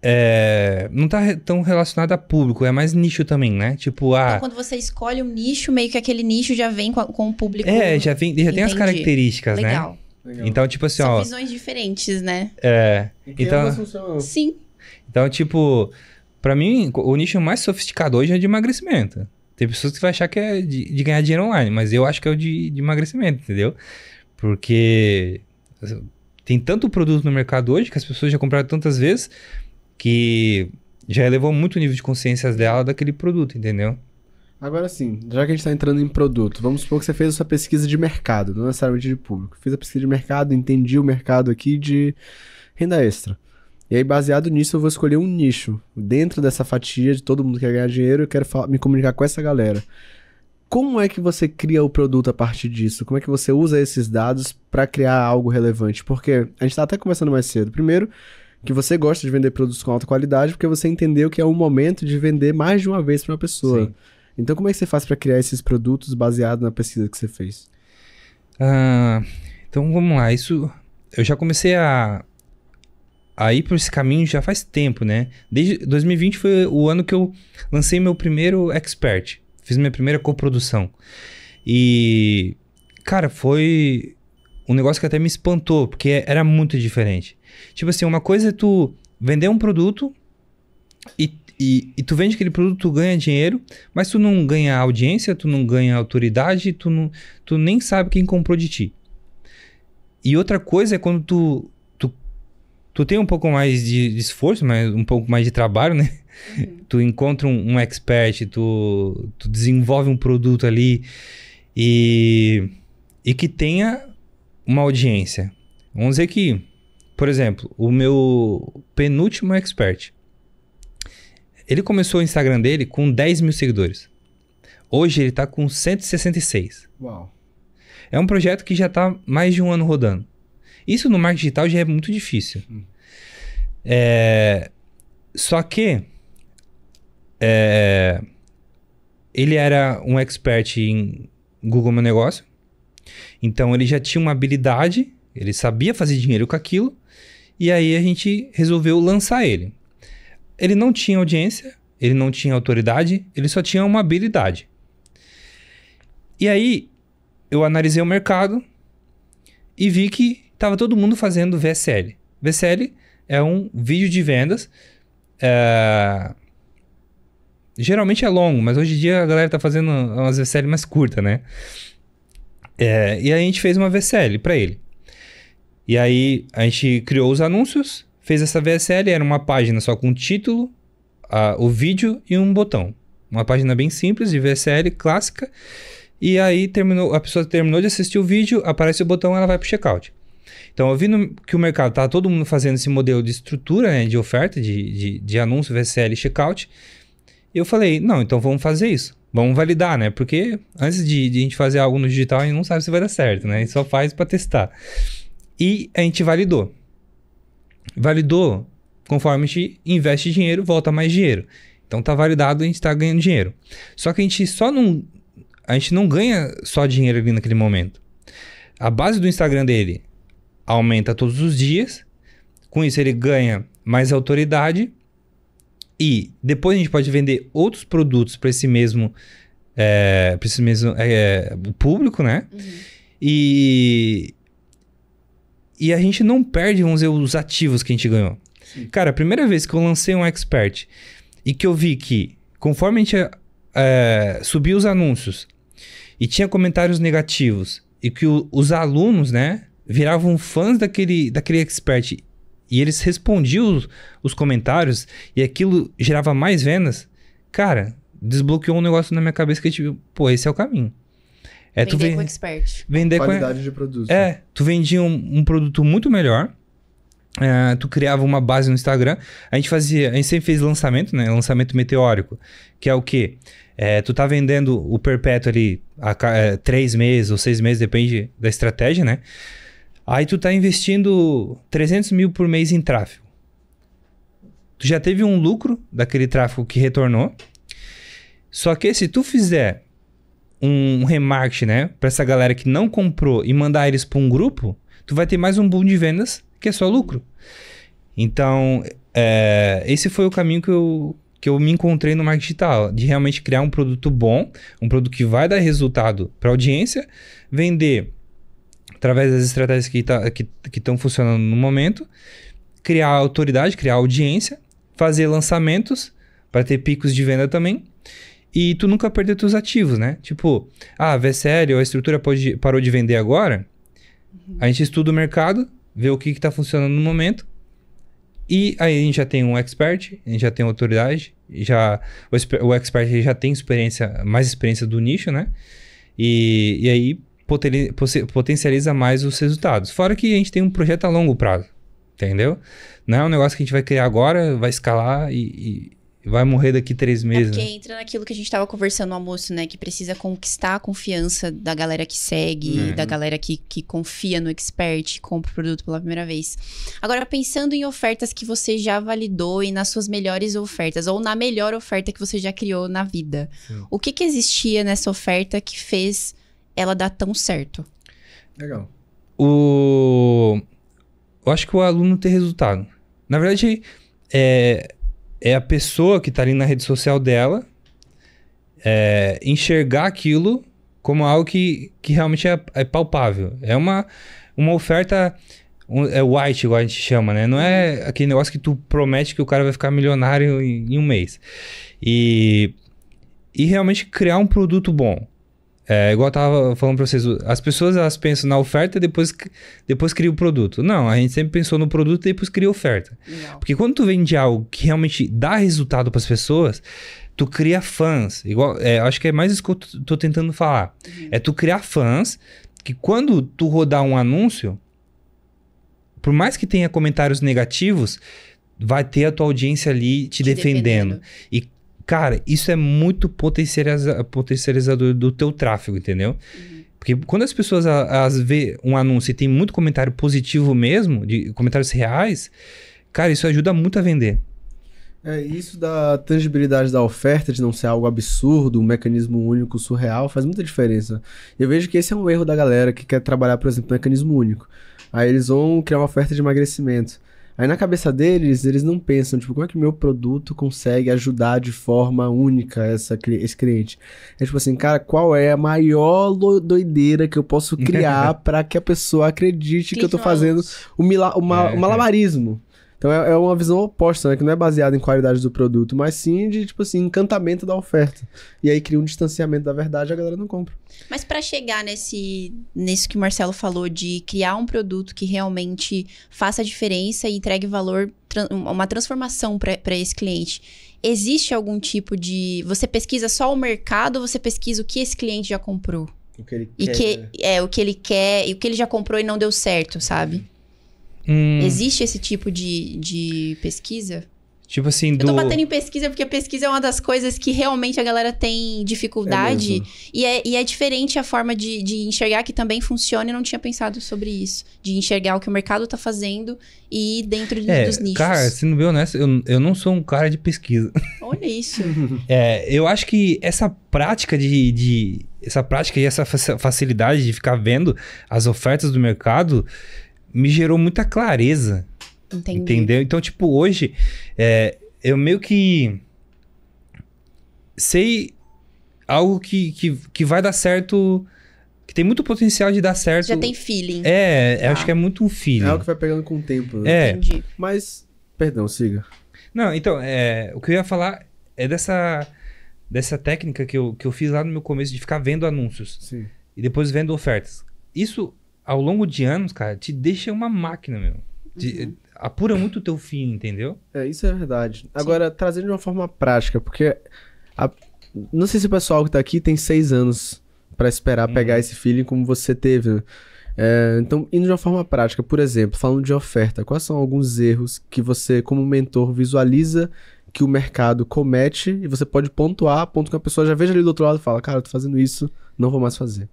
é, não tá tão relacionado a público, é mais nicho também, né? Tipo, ah. Então, quando você escolhe um nicho, meio que aquele nicho já vem com, a, com o público. É, já, vem, já tem as características, né? Legal. né? Legal. Então, tipo assim, São ó. São visões diferentes, né? É. Então, então. Sim. Então, tipo, para mim, o nicho mais sofisticado hoje é de emagrecimento. Tem pessoas que vão achar que é de, de, ganhar dinheiro online, mas eu acho que é o de, de emagrecimento, entendeu? Porque assim, tem tanto produto no mercado hoje que as pessoas já compraram tantas vezes que já elevou muito o nível de consciência dela daquele produto, entendeu? Agora sim, já que a gente está entrando em produto, vamos supor que você fez sua pesquisa de mercado, não necessariamente de público. Fiz a pesquisa de mercado, entendi o mercado aqui de renda extra. E aí, baseado nisso, eu vou escolher um nicho. Dentro dessa fatia de todo mundo que quer ganhar dinheiro, eu quero me comunicar com essa galera. Como é que você cria o produto a partir disso? Como é que você usa esses dados para criar algo relevante? Porque a gente está até conversando mais cedo. Primeiro, que você gosta de vender produtos com alta qualidade porque você entendeu que é um momento de vender mais de uma vez para uma pessoa. Sim. Então, como é que você faz para criar esses produtos baseado na pesquisa que você fez? Uh, então, vamos lá. Isso, eu já comecei a, a ir por esse caminho já faz tempo, né? Desde 2020 foi o ano que eu lancei meu primeiro expert, fiz minha primeira coprodução e cara, foi um negócio que até me espantou, porque é, era muito diferente. Tipo assim, uma coisa é tu vender um produto e, e, e tu vende aquele produto, tu ganha dinheiro, mas tu não ganha audiência, tu não ganha autoridade, tu, não, tu nem sabe quem comprou de ti. E outra coisa é quando tu, tu, tu tem um pouco mais de, de esforço, mas um pouco mais de trabalho, né? Uhum. tu encontra um, um expert, tu, tu desenvolve um produto ali e, e que tenha uma audiência. Vamos dizer que, por exemplo, o meu penúltimo expert. Ele começou o Instagram dele com 10 mil seguidores. Hoje ele está com 166. Uau. É um projeto que já está mais de um ano rodando. Isso no marketing digital já é muito difícil. Hum. É, só que é, ele era um expert em Google Meu Negócio. Então ele já tinha uma habilidade, ele sabia fazer dinheiro com aquilo, e aí a gente resolveu lançar ele. Ele não tinha audiência, ele não tinha autoridade, ele só tinha uma habilidade. E aí eu analisei o mercado e vi que estava todo mundo fazendo VSL. VSL é um vídeo de vendas. É... Geralmente é longo, mas hoje em dia a galera está fazendo umas VSL mais curta, né? É, e aí a gente fez uma VSL para ele. E aí a gente criou os anúncios, fez essa VSL, era uma página só com título, a, o vídeo e um botão. Uma página bem simples de VSL clássica. E aí terminou, a pessoa terminou de assistir o vídeo, aparece o botão, ela vai pro checkout. Então, eu vi que o mercado tá todo mundo fazendo esse modelo de estrutura, né, de oferta, de, de, de anúncio, VSL, checkout. E eu falei, não, então vamos fazer isso vamos validar, né? Porque antes de, de, a gente fazer algo no digital, a gente não sabe se vai dar certo, né? A gente só faz para testar. E a gente validou. Validou, conforme a gente investe dinheiro, volta mais dinheiro. Então tá validado, a gente tá ganhando dinheiro. Só que a gente só não a gente não ganha só dinheiro ali naquele momento. A base do Instagram dele aumenta todos os dias. Com isso ele ganha mais autoridade e depois a gente pode vender outros produtos para esse mesmo, é, para esse mesmo é, é público, né? Uhum. E e a gente não perde, vamos dizer, os ativos que a gente ganhou. Sim. Cara, a primeira vez que eu lancei um expert e que eu vi que conforme a gente é, os anúncios e tinha comentários negativos e que o, os alunos, né, viravam fãs daquele, daquele expert e eles respondiam os, os comentários e aquilo gerava mais vendas, cara, desbloqueou um negócio na minha cabeça que eu tive, pô, esse é o caminho. É, vender tu com expert. Vender Qualidade com, de produto. É, tu vendia um, um produto muito melhor, é, tu criava uma base no Instagram. A gente fazia, a gente sempre fez lançamento, né? Lançamento meteórico, que é o quê? É, tu tá vendendo o perpétuo ali a, é, três meses ou seis meses, depende da estratégia, né? Aí tu tá investindo 300 mil por mês em tráfego. Tu já teve um lucro daquele tráfego que retornou. Só que se tu fizer um remarketing, né, para essa galera que não comprou e mandar eles para um grupo, tu vai ter mais um boom de vendas que é só lucro. Então, é, esse foi o caminho que eu, que eu me encontrei no marketing digital, de realmente criar um produto bom, um produto que vai dar resultado para audiência, vender através das estratégias que tá, estão funcionando no momento, criar autoridade, criar audiência, fazer lançamentos para ter picos de venda também. E tu nunca perder teus ativos, né? Tipo, ah, a VSL ou a estrutura pode, parou de vender agora. Uhum. A gente estuda o mercado, vê o que está funcionando no momento. E aí a gente já tem um expert, a gente já tem autoridade, já o, o expert já tem experiência, mais experiência do nicho, né? E, e aí potencializa mais os resultados. Fora que a gente tem um projeto a longo prazo, entendeu? Não é um negócio que a gente vai criar agora, vai escalar e, e vai morrer daqui três é meses. É porque né? entra naquilo que a gente estava conversando no almoço, né? Que precisa conquistar a confiança da galera que segue, é. da galera que, que confia no expert, compra o produto pela primeira vez. Agora, pensando em ofertas que você já validou e nas suas melhores ofertas, ou na melhor oferta que você já criou na vida, Sim. o que, que existia nessa oferta que fez ela dá tão certo. Legal. O... Eu acho que o aluno tem resultado. Na verdade, é, é a pessoa que está ali na rede social dela é, enxergar aquilo como algo que, que realmente é, é palpável. É uma, uma oferta um, é white, igual a gente chama, né? Não é aquele negócio que tu promete que o cara vai ficar milionário em, em um mês. E, e realmente criar um produto bom. É, igual eu tava falando pra vocês, as pessoas elas pensam na oferta e depois, depois cria o produto. Não, a gente sempre pensou no produto e depois cria a oferta. Não. Porque quando tu vende algo que realmente dá resultado para as pessoas, tu cria fãs. Igual, é, acho que é mais isso que eu tô tentando falar. Uhum. É tu criar fãs que quando tu rodar um anúncio, por mais que tenha comentários negativos, vai ter a tua audiência ali te, te defendendo. defendendo. E Cara, isso é muito potencializa potencializador do teu tráfego, entendeu? Uhum. Porque quando as pessoas as vê um anúncio e tem muito comentário positivo mesmo, de comentários reais, cara, isso ajuda muito a vender. É, isso da tangibilidade da oferta, de não ser algo absurdo, um mecanismo único, surreal, faz muita diferença. Eu vejo que esse é um erro da galera que quer trabalhar, por exemplo, um mecanismo único. Aí eles vão criar uma oferta de emagrecimento. Aí na cabeça deles, eles não pensam, tipo, como é que meu produto consegue ajudar de forma única essa, esse cliente? É tipo assim, cara, qual é a maior doideira que eu posso [laughs] criar para que a pessoa acredite que, que eu tô fazendo o, mila, o, ma, é, o malabarismo? Então é, é, uma visão oposta, né? Que não é baseada em qualidade do produto, mas sim de, tipo assim, encantamento da oferta. E aí cria um distanciamento da verdade e a galera não compra. Mas para chegar nesse, nesse que o Marcelo falou de criar um produto que realmente faça a diferença e entregue valor, uma transformação para esse cliente. Existe algum tipo de. Você pesquisa só o mercado ou você pesquisa o que esse cliente já comprou? O que ele e quer. Que, né? É, o que ele quer e o que ele já comprou e não deu certo, sabe? Uhum. Hum. Existe esse tipo de, de pesquisa? Tipo assim, do... Eu tô batendo em pesquisa porque pesquisa é uma das coisas que realmente a galera tem dificuldade. É e, é, e é diferente a forma de, de enxergar que também funciona e não tinha pensado sobre isso. De enxergar o que o mercado tá fazendo e ir dentro de, é, dos nichos. Cara, sendo bem honesto, eu, eu não sou um cara de pesquisa. [laughs] Olha isso. [laughs] é, eu acho que essa prática de, de... Essa prática e essa facilidade de ficar vendo as ofertas do mercado me gerou muita clareza. Entendi. Entendeu? Então, tipo, hoje é, eu meio que sei algo que, que, que vai dar certo. Que tem muito potencial de dar certo. Já tem feeling. É, ah. acho que é muito um feeling. É algo que vai pegando com o tempo. Né? É. Entendi. Mas, perdão, siga. Não, então, é, o que eu ia falar é dessa, dessa técnica que eu, que eu fiz lá no meu começo de ficar vendo anúncios. Sim. E depois vendo ofertas. Isso ao longo de anos, cara, te deixa uma máquina, meu. uhum. Apura muito o teu fim, entendeu? É, isso é verdade. Sim. Agora, trazendo de uma forma prática, porque a, não sei se o pessoal que tá aqui tem seis anos para esperar uhum. pegar esse feeling como você teve, É, então, indo de uma forma prática, por exemplo, falando de oferta, quais são alguns erros que você, como mentor, visualiza que o mercado comete e você pode pontuar, ponto que a pessoa já veja ali do outro lado e fala, cara, eu tô fazendo isso, não vou mais fazer.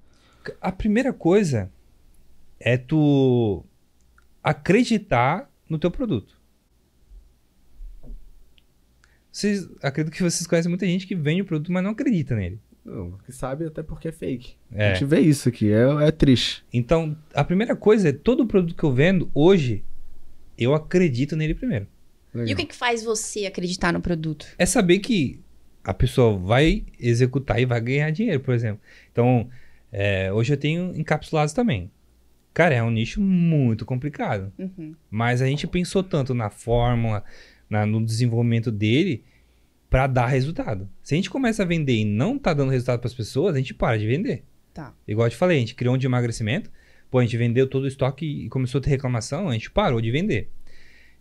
A primeira coisa é tu acreditar no teu produto. Vocês, acredito que vocês conhecem muita gente que vende o produto, mas não acredita nele. Não, que sabe até porque é fake. É. A gente vê isso aqui, é, é triste. Então, a primeira coisa é todo produto que eu vendo hoje, eu acredito nele primeiro. Legal. E o que, que faz você acreditar no produto? É saber que a pessoa vai executar e vai ganhar dinheiro, por exemplo. Então, é, hoje eu tenho encapsulados também. Cara, é um nicho muito complicado. Uhum. Mas a gente pensou tanto na fórmula, na, no desenvolvimento dele, para dar resultado. Se a gente começa a vender e não tá dando resultado para as pessoas, a gente para de vender. Tá. Igual eu te falei, a gente criou um de emagrecimento, pô, a gente vendeu todo o estoque e começou a ter reclamação, a gente parou de vender.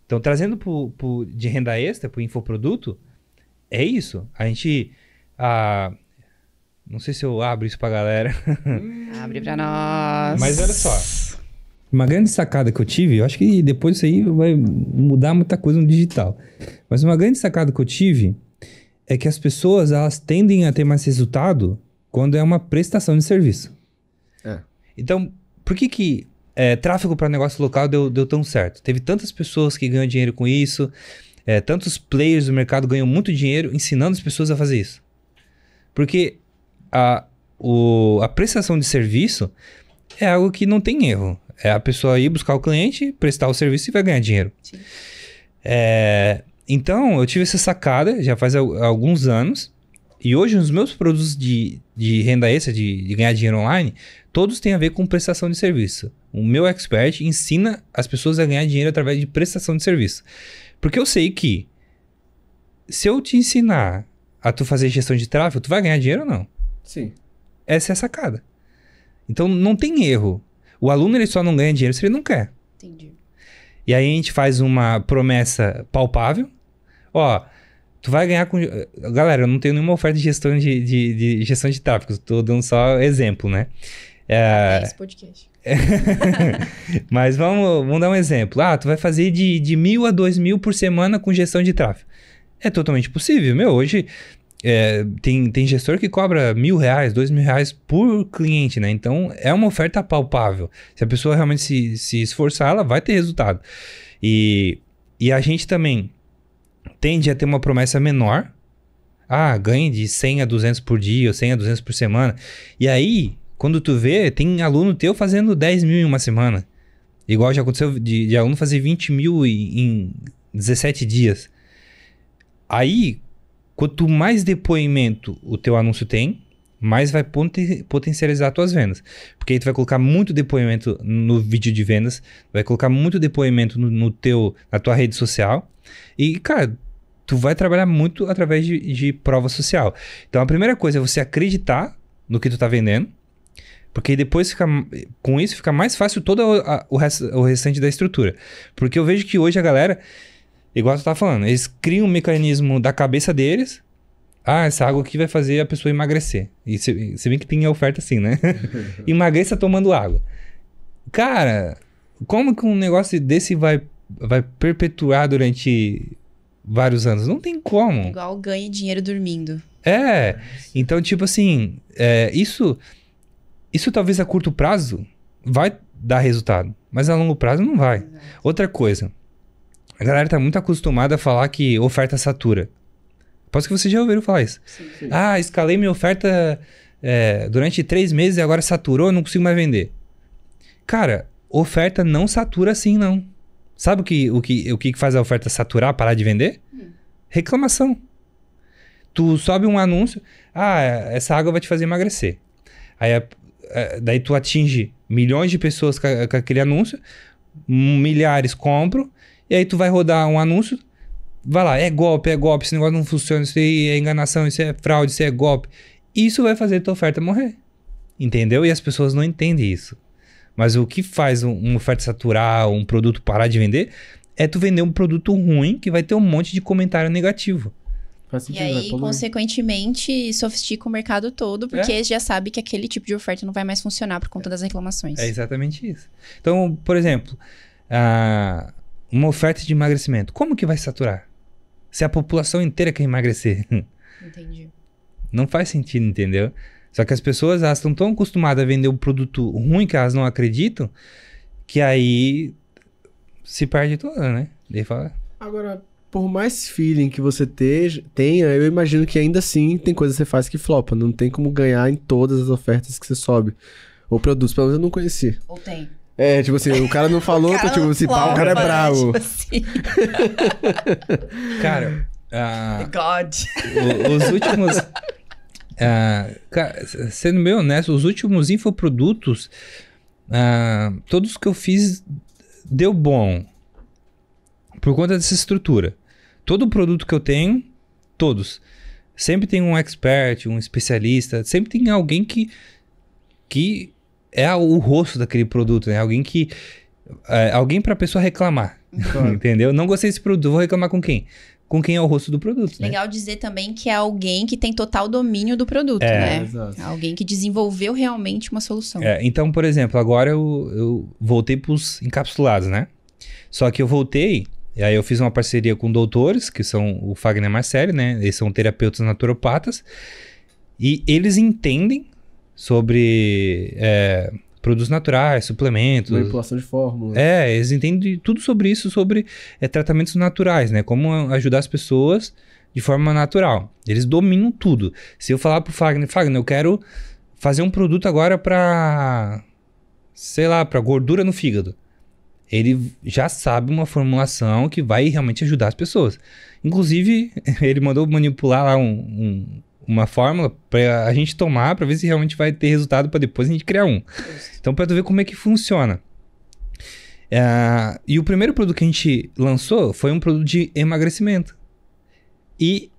Então, trazendo pro, pro, de renda extra, pro infoproduto, é isso. A gente. Ah, não sei se eu abro isso pra galera. [laughs] Abre pra nós. Mas olha só. Uma grande sacada que eu tive, eu acho que depois isso aí vai mudar muita coisa no digital. Mas uma grande sacada que eu tive é que as pessoas elas tendem a ter mais resultado quando é uma prestação de serviço. É. Então, por que que é, tráfego para negócio local deu, deu tão certo? Teve tantas pessoas que ganham dinheiro com isso, é, tantos players do mercado ganham muito dinheiro ensinando as pessoas a fazer isso. Porque a, o, a prestação de serviço é algo que não tem erro. É a pessoa ir buscar o cliente, prestar o serviço e vai ganhar dinheiro. Sim. É, então, eu tive essa sacada já faz alguns anos. E hoje, os meus produtos de, de renda extra, de, de, ganhar dinheiro online, todos têm a ver com prestação de serviço. O meu expert ensina as pessoas a ganhar dinheiro através de prestação de serviço. Porque eu sei que se eu te ensinar a tu fazer gestão de tráfego, tu vai ganhar dinheiro ou não? Sim. Essa é a sacada. Então não tem erro. O aluno ele só não ganha dinheiro se ele não quer. Entendi. E aí a gente faz uma promessa palpável. Ó, tu vai ganhar com. Galera, eu não tenho nenhuma oferta de gestão de, de, de gestão de tráfego, estou dando só exemplo, né? É... é esse podcast. [laughs] Mas vamos, vamos dar um exemplo. Ah, tu vai fazer de, de mil a dois mil por semana com gestão de tráfego. É totalmente possível, meu. Hoje é, tem, tem gestor que cobra mil reais, dois mil reais por cliente, né? Então é uma oferta palpável. Se a pessoa realmente se, se esforçar, ela vai ter resultado. E, e a gente também tende a ter uma promessa menor. Ah, ganhe de 100 a 200 por dia, ou 100 a 200 por semana. E aí, quando tu vê, tem aluno teu fazendo 10 mil em uma semana. Igual já aconteceu de, de aluno fazer 20 mil em, em 17 dias. Aí, Quanto mais depoimento o teu anúncio tem, mais vai potencializar tuas vendas. Porque aí tu vai colocar muito depoimento no vídeo de vendas, vai colocar muito depoimento no, no teu, na tua rede social. E, cara, tu vai trabalhar muito através de, de, prova social. Então a primeira coisa é você acreditar no que tu tá vendendo, porque depois fica com isso fica mais fácil todo a, a, o, rest, o restante da estrutura. Porque eu vejo que hoje a galera Igual você tá falando, eles criam um mecanismo da cabeça deles. Ah, essa água aqui vai fazer a pessoa emagrecer. E se, se bem que tem a oferta assim, né? [laughs] Emagreça tomando água. Cara, como que um negócio desse vai, vai perpetuar durante vários anos? Não tem como. Igual ganhe dinheiro dormindo. É. Então, tipo assim, é, isso, isso talvez a curto prazo vai dar resultado, mas a longo prazo não vai. Exato. Outra coisa, a galera tá muito acostumada a falar que oferta satura. Posso que vocês já ouviram falar isso. Sim, sim. Ah, escalei minha oferta é, durante três meses e agora saturou, não consigo mais vender. Cara, oferta não satura assim, não. Sabe o que, o que, o que faz a oferta saturar, parar de vender? Hum. Reclamação. Tu sobe um anúncio, ah, essa água vai te fazer emagrecer. Aí, é, daí tu atinge milhões de pessoas com, com aquele anúncio, milhares compram, e aí tu vai rodar um anúncio, vai lá, é golpe, é golpe, esse negócio não funciona, isso aí é enganação, isso é fraude, isso é golpe. Isso vai fazer tua oferta morrer. Entendeu? E as pessoas não entendem isso. Mas o que faz um, uma oferta saturar, um produto parar de vender, é tu vender um produto ruim que vai ter um monte de comentário negativo. Sentido, e aí, né? consequentemente, sofistica o mercado todo, é. porque é. já sabe que aquele tipo de oferta não vai mais funcionar por conta é. das reclamações. É exatamente isso. Então, por exemplo, a, ah, uma oferta de emagrecimento, como que vai saturar? Se a população inteira quer emagrecer. Entendi. Não faz sentido, entendeu? Só que as pessoas elas estão tão acostumadas a vender um produto ruim que elas não acreditam, que aí se perde toda, né? Daí fala. Ah. Agora, por mais feeling que você te, tenha, eu imagino que ainda assim tem coisa que você faz que flopa. Não tem como ganhar em todas as ofertas que você sobe. Ou produtos, pelo menos eu não conheci. Ou tem. É, tipo assim, o cara não [laughs] falou, o tá, tipo assim, pá, o cara é bravo. Tipo assim. [laughs] cara, uh, God. os últimos. Uh, ah, cara, sendo meio honesto, os últimos infoprodutos, uh, todos que eu fiz deu bom. Por conta dessa estrutura. Todo produto que eu tenho, todos. Sempre tem um expert, um especialista, sempre tem alguém que, que é o rosto daquele produto, né? Alguém que. É, alguém a pessoa reclamar. Claro. [laughs] entendeu? Não gostei desse produto, vou reclamar com quem? Com quem é o rosto do produto. Né? Legal né? dizer também que é alguém que tem total domínio do produto, é, né? Exato. É alguém que desenvolveu realmente uma solução. É, então, por exemplo, agora eu, eu voltei os encapsulados, né? Só que eu voltei e aí eu fiz uma parceria com doutores, que são o Fagner Marcelli, né? Eles são terapeutas naturopatas. E eles entendem sobre é, produtos naturais, suplementos. Manipulação de fórmulas. É, eles entendem tudo sobre isso, sobre é, tratamentos naturais, né? Como ajudar as pessoas de forma natural. Eles dominam tudo. Se eu falar pro Fagner, Fagner, eu quero fazer um produto agora para sei lá, para gordura no fígado. Ele já sabe uma formulação que vai realmente ajudar as pessoas. Inclusive, [laughs] ele mandou manipular lá um, um uma fórmula para a gente tomar para ver se realmente vai ter resultado para depois a gente criar um. Então para tu ver como é que funciona. É, e o primeiro produto que a gente lançou foi um produto de emagrecimento. E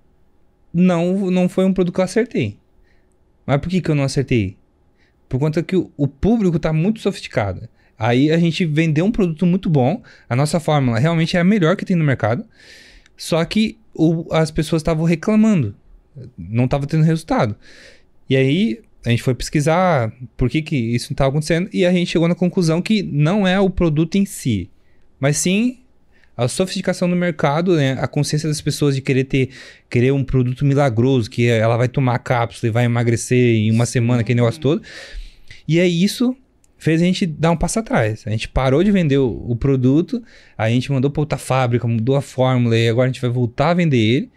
não não foi um produto que eu acertei. Mas por que, que eu não acertei? Por conta que o, o público está muito sofisticado. Aí a gente vendeu um produto muito bom, a nossa fórmula realmente é a melhor que tem no mercado, só que o, as pessoas estavam reclamando não estava tendo resultado. E aí a gente foi pesquisar por que, que isso estava acontecendo e a gente chegou na conclusão que não é o produto em si, mas sim a sofisticação do mercado, né? a consciência das pessoas de querer ter querer um produto milagroso, que ela vai tomar cápsula e vai emagrecer em uma semana, aquele negócio todo. E é isso fez a gente dar um passo atrás. A gente parou de vender o, o produto, a gente mandou para outra fábrica, mudou a fórmula e agora a gente vai voltar a vender ele.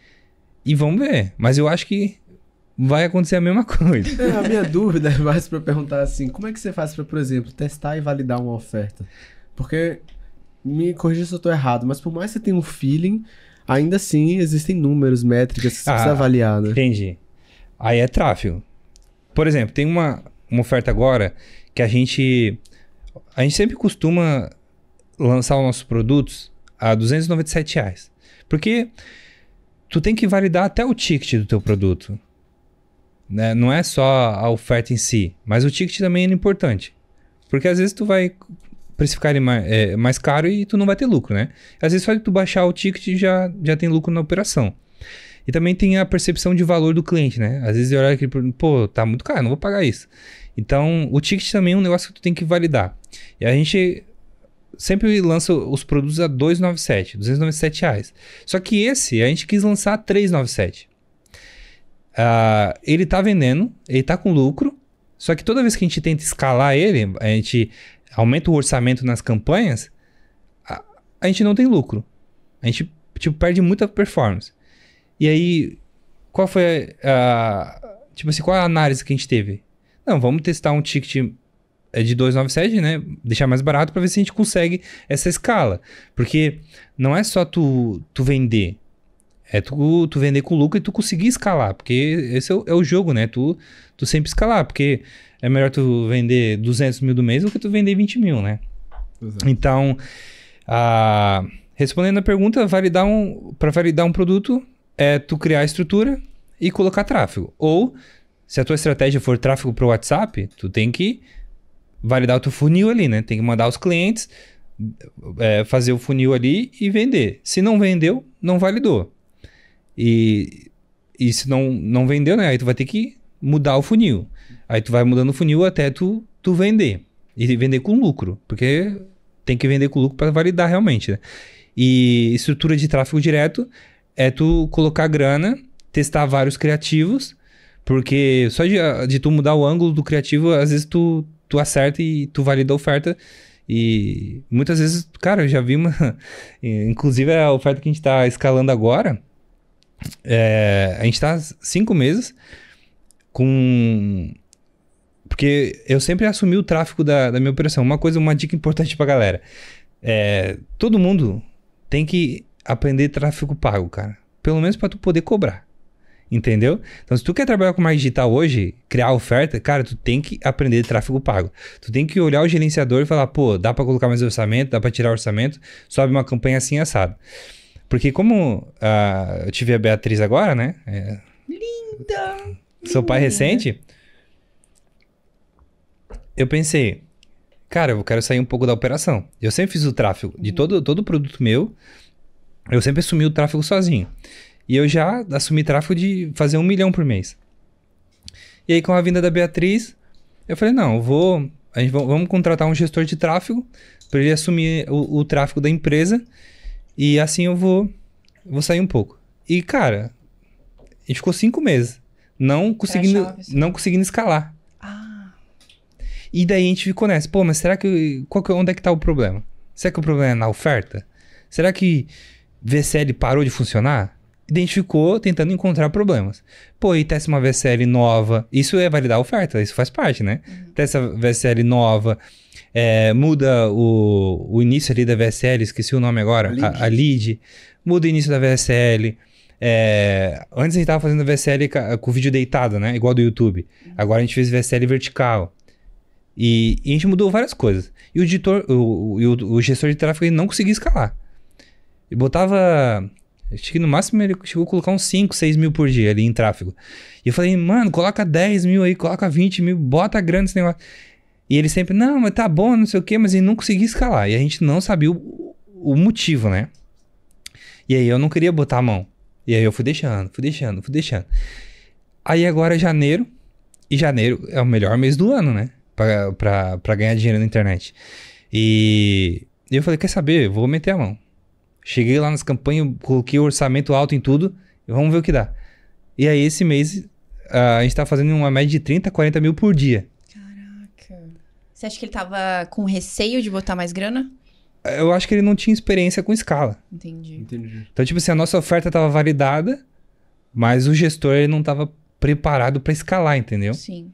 E vamos ver. Mas eu acho que vai acontecer a mesma [laughs] coisa. É, a minha dúvida é mais para perguntar assim, como é que você faz para, por exemplo, testar e validar uma oferta? Porque me corrija se eu estou errado, mas por mais que você tenha um feeling, ainda assim existem números, métricas que você ah, precisa avaliar, né? Entendi. Aí é tráfego. Por exemplo, tem uma, uma oferta agora que a gente a gente sempre costuma lançar os nossos produtos a 297 reais. Porque tu tem que validar até o ticket do teu produto. Né? Não é só a oferta em si, mas o ticket também é importante. Porque às vezes tu vai precificar ele mais, é, mais caro e tu não vai ter lucro, né? Às vezes só de tu baixar o ticket já, já tem lucro na operação. E também tem a percepção de valor do cliente, né? Às vezes ele olha aqui, pô, tá muito caro, não vou pagar isso. Então, o ticket também é um negócio que tu tem que validar. E a gente sempre lança os produtos a 297, 297 reais. Só que esse a gente quis lançar a 397. Uh, ah, ele tá vendendo, ele tá com lucro, só que toda vez que a gente tenta escalar ele, a gente aumenta o orçamento nas campanhas, a, a gente não tem lucro. A gente tipo, perde muita performance. E aí, qual foi a, Tipo assim, qual a análise que a gente teve? Não, vamos testar um ticket é de 297, né? Deixar mais barato para ver se a gente consegue essa escala. Porque não é só tu, tu vender. É tu, tu vender com lucro e tu conseguir escalar. Porque esse é o, é o, jogo, né? Tu, tu sempre escalar. Porque é melhor tu vender 200 mil do mês do que tu vender 20 mil, né? Exato. Então, a, respondendo a pergunta, validar um, para validar um produto é tu criar a estrutura e colocar tráfego. Ou, se a tua estratégia for tráfego para o WhatsApp, tu tem que validar o teu funil ali, né? Tem que mandar os clientes, é, fazer o funil ali e vender. Se não vendeu, não validou. E, e se não, não vendeu, né? Aí tu vai ter que mudar o funil. Aí tu vai mudando o funil até tu, tu vender. E vender com lucro, porque tem que vender com lucro para validar realmente, né? E estrutura de tráfego direto é tu colocar grana, testar vários criativos, porque só de, de tu mudar o ângulo do criativo, às vezes tu, tu acerta e tu valida a oferta. E muitas vezes, cara, eu já vi uma. [laughs] Inclusive a oferta que a gente está escalando agora. É, a gente está cinco meses com. Porque eu sempre assumi o tráfego da, da minha operação. Uma coisa, uma dica importante pra galera. É, todo mundo tem que aprender tráfego pago, cara. Pelo menos para tu poder cobrar. Entendeu? Então, se tu quer trabalhar com mais digital hoje, criar oferta, cara, tu tem que aprender tráfego pago. Tu tem que olhar o gerenciador e falar, pô, dá para colocar mais orçamento, dá para tirar orçamento, sobe uma campanha assim assado. Porque como uh, eu tive a Beatriz agora, né? É... Linda! Sou pai recente. Eu pensei, cara, eu quero sair um pouco da operação. Eu sempre fiz o tráfego de uhum. todo todo produto meu. Eu sempre assumi o tráfego sozinho. E eu já assumi tráfego de fazer um milhão por mês. E aí, com a vinda da Beatriz, eu falei: não, eu vou. A gente vamos contratar um gestor de tráfego para ele assumir o, o tráfego da empresa. E assim eu vou, vou sair um pouco. E, cara, a gente ficou cinco meses. Não conseguindo, não conseguindo escalar. Ah. E daí a gente ficou nessa. Pô, mas será que. Qual onde é que tá o problema? Será que o problema é na oferta? Será que VCL parou de funcionar? identificou tentando encontrar problemas. Pô, e testa uma VSL nova. Isso é validar a oferta, isso faz parte, né? Uhum. Testa VSL nova, é, muda o, o início ali da VSL, esqueci o nome agora, a lead. A, lead muda o início da VSL. É, antes a gente estava fazendo VSL com vídeo deitado, né? Igual do YouTube. Uhum. Agora a gente fez VSL vertical. E, e, a gente mudou várias coisas. E o, editor, o, o, o gestor de tráfego não conseguia escalar. E botava Acho que no máximo ele chegou a colocar uns 5, 6 mil por dia ali em tráfego. E eu falei, mano, coloca 10 mil aí, coloca 20 mil, bota grande esse negócio. E ele sempre, não, mas tá bom, não sei o quê, mas ele não conseguia escalar. E a gente não sabia o, o motivo, né? E aí eu não queria botar a mão. E aí eu fui deixando, fui deixando, fui deixando. Aí agora é janeiro, e janeiro é o melhor mês do ano, né? Pra, pra, pra ganhar dinheiro na internet. E eu falei, quer saber? Vou meter a mão. Cheguei lá nas campanhas, coloquei o orçamento alto em tudo e vamos ver o que dá. E aí, esse mês, a gente tá fazendo uma média de 30, 40 mil por dia. Caraca. Você acha que ele tava com receio de botar mais grana? Eu acho que ele não tinha experiência com escala. Entendi. Entendi. Então, tipo assim, a nossa oferta tava validada, mas o gestor ele não tava preparado para escalar, entendeu? Sim.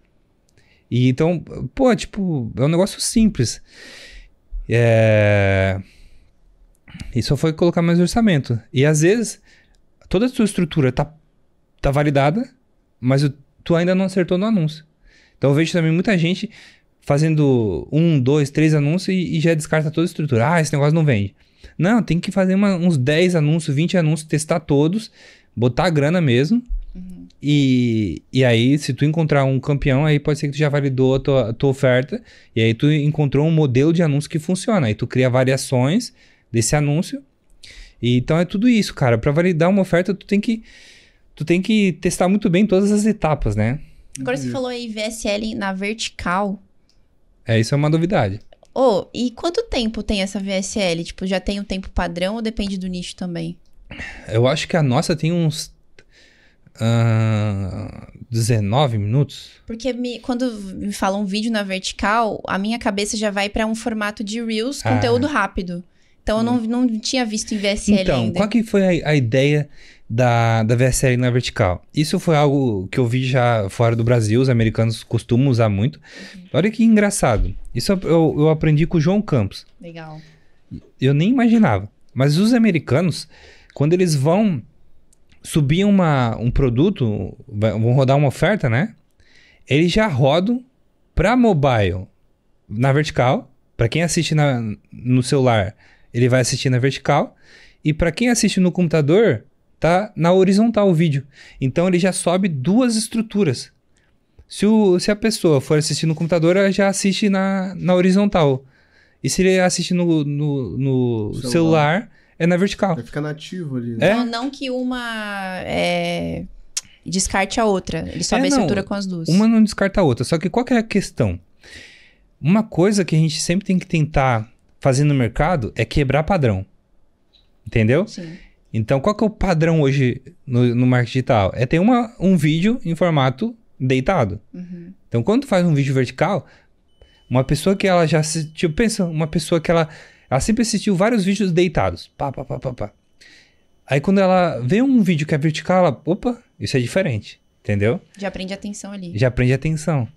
E então, pô, tipo, é um negócio simples. É. E só foi colocar mais orçamento. E às vezes, toda a sua estrutura tá, tá validada, mas o, tu ainda não acertou no anúncio. Então eu vejo também muita gente fazendo um, dois, três anúncios e, e já descarta toda a estrutura. Ah, esse negócio não vende. Não, tem que fazer uma, uns 10 anúncios, 20 anúncios, testar todos, botar a grana mesmo. Uhum. E, e aí, se tu encontrar um campeão, aí pode ser que tu já validou a tua, a tua oferta. E aí tu encontrou um modelo de anúncio que funciona. Aí tu cria variações desse anúncio. E, então é tudo isso, cara. Para validar uma oferta, tu tem que tu tem que testar muito bem todas as etapas, né? Agora você uhum. falou aí VSL na vertical. É, isso é uma novidade. Oh, e quanto tempo tem essa VSL? Tipo, já tem um tempo padrão ou depende do nicho também? Eu acho que a nossa tem uns uh, ah, 19 minutos. Porque me, quando me falam um vídeo na vertical, a minha cabeça já vai para um formato de Reels, ah, conteúdo ah. rápido. Então eu não, uhum. não tinha visto em VSL então, ainda. qual que foi a, a ideia da, da VSL na vertical. Isso foi algo que eu vi já fora do Brasil, os americanos costumam usar muito. Uhum. Olha que engraçado. Isso eu, eu aprendi com o João Campos. Legal. Eu nem imaginava. Mas os americanos, quando eles vão subir uma, um produto, vão rodar uma oferta, né? Eles já rodam para mobile na vertical, para quem assiste na, no celular ele vai assistir na vertical. E para quem assiste no computador, tá na horizontal o vídeo. Então ele já sobe duas estruturas. Se, o, se a pessoa for assistir no computador, ela já assiste na, na horizontal. E se ele assiste no, no, no celular. celular. é na vertical. Vai ficar nativo ali. Né? É? Não, não que uma é, descarte a outra. Ele sobe é, a estrutura com as duas. Uma não descarta a outra. Só que qual que é a questão? Uma coisa que a gente sempre tem que tentar fazer no mercado é quebrar padrão. Entendeu? Sim. Então, qual que é o padrão hoje no, no marketing digital? É ter uma, um vídeo em formato deitado. Uhum. Então, quando tu faz um vídeo vertical, uma pessoa que ela já assistiu, tipo, pensa, uma pessoa que ela, ela sempre assistiu vários vídeos deitados. Pá, pá, pá, pá, pá. Aí quando ela vê um vídeo que é vertical, ela, opa, isso é diferente. Entendeu? Já prende atenção ali. Já prende atenção.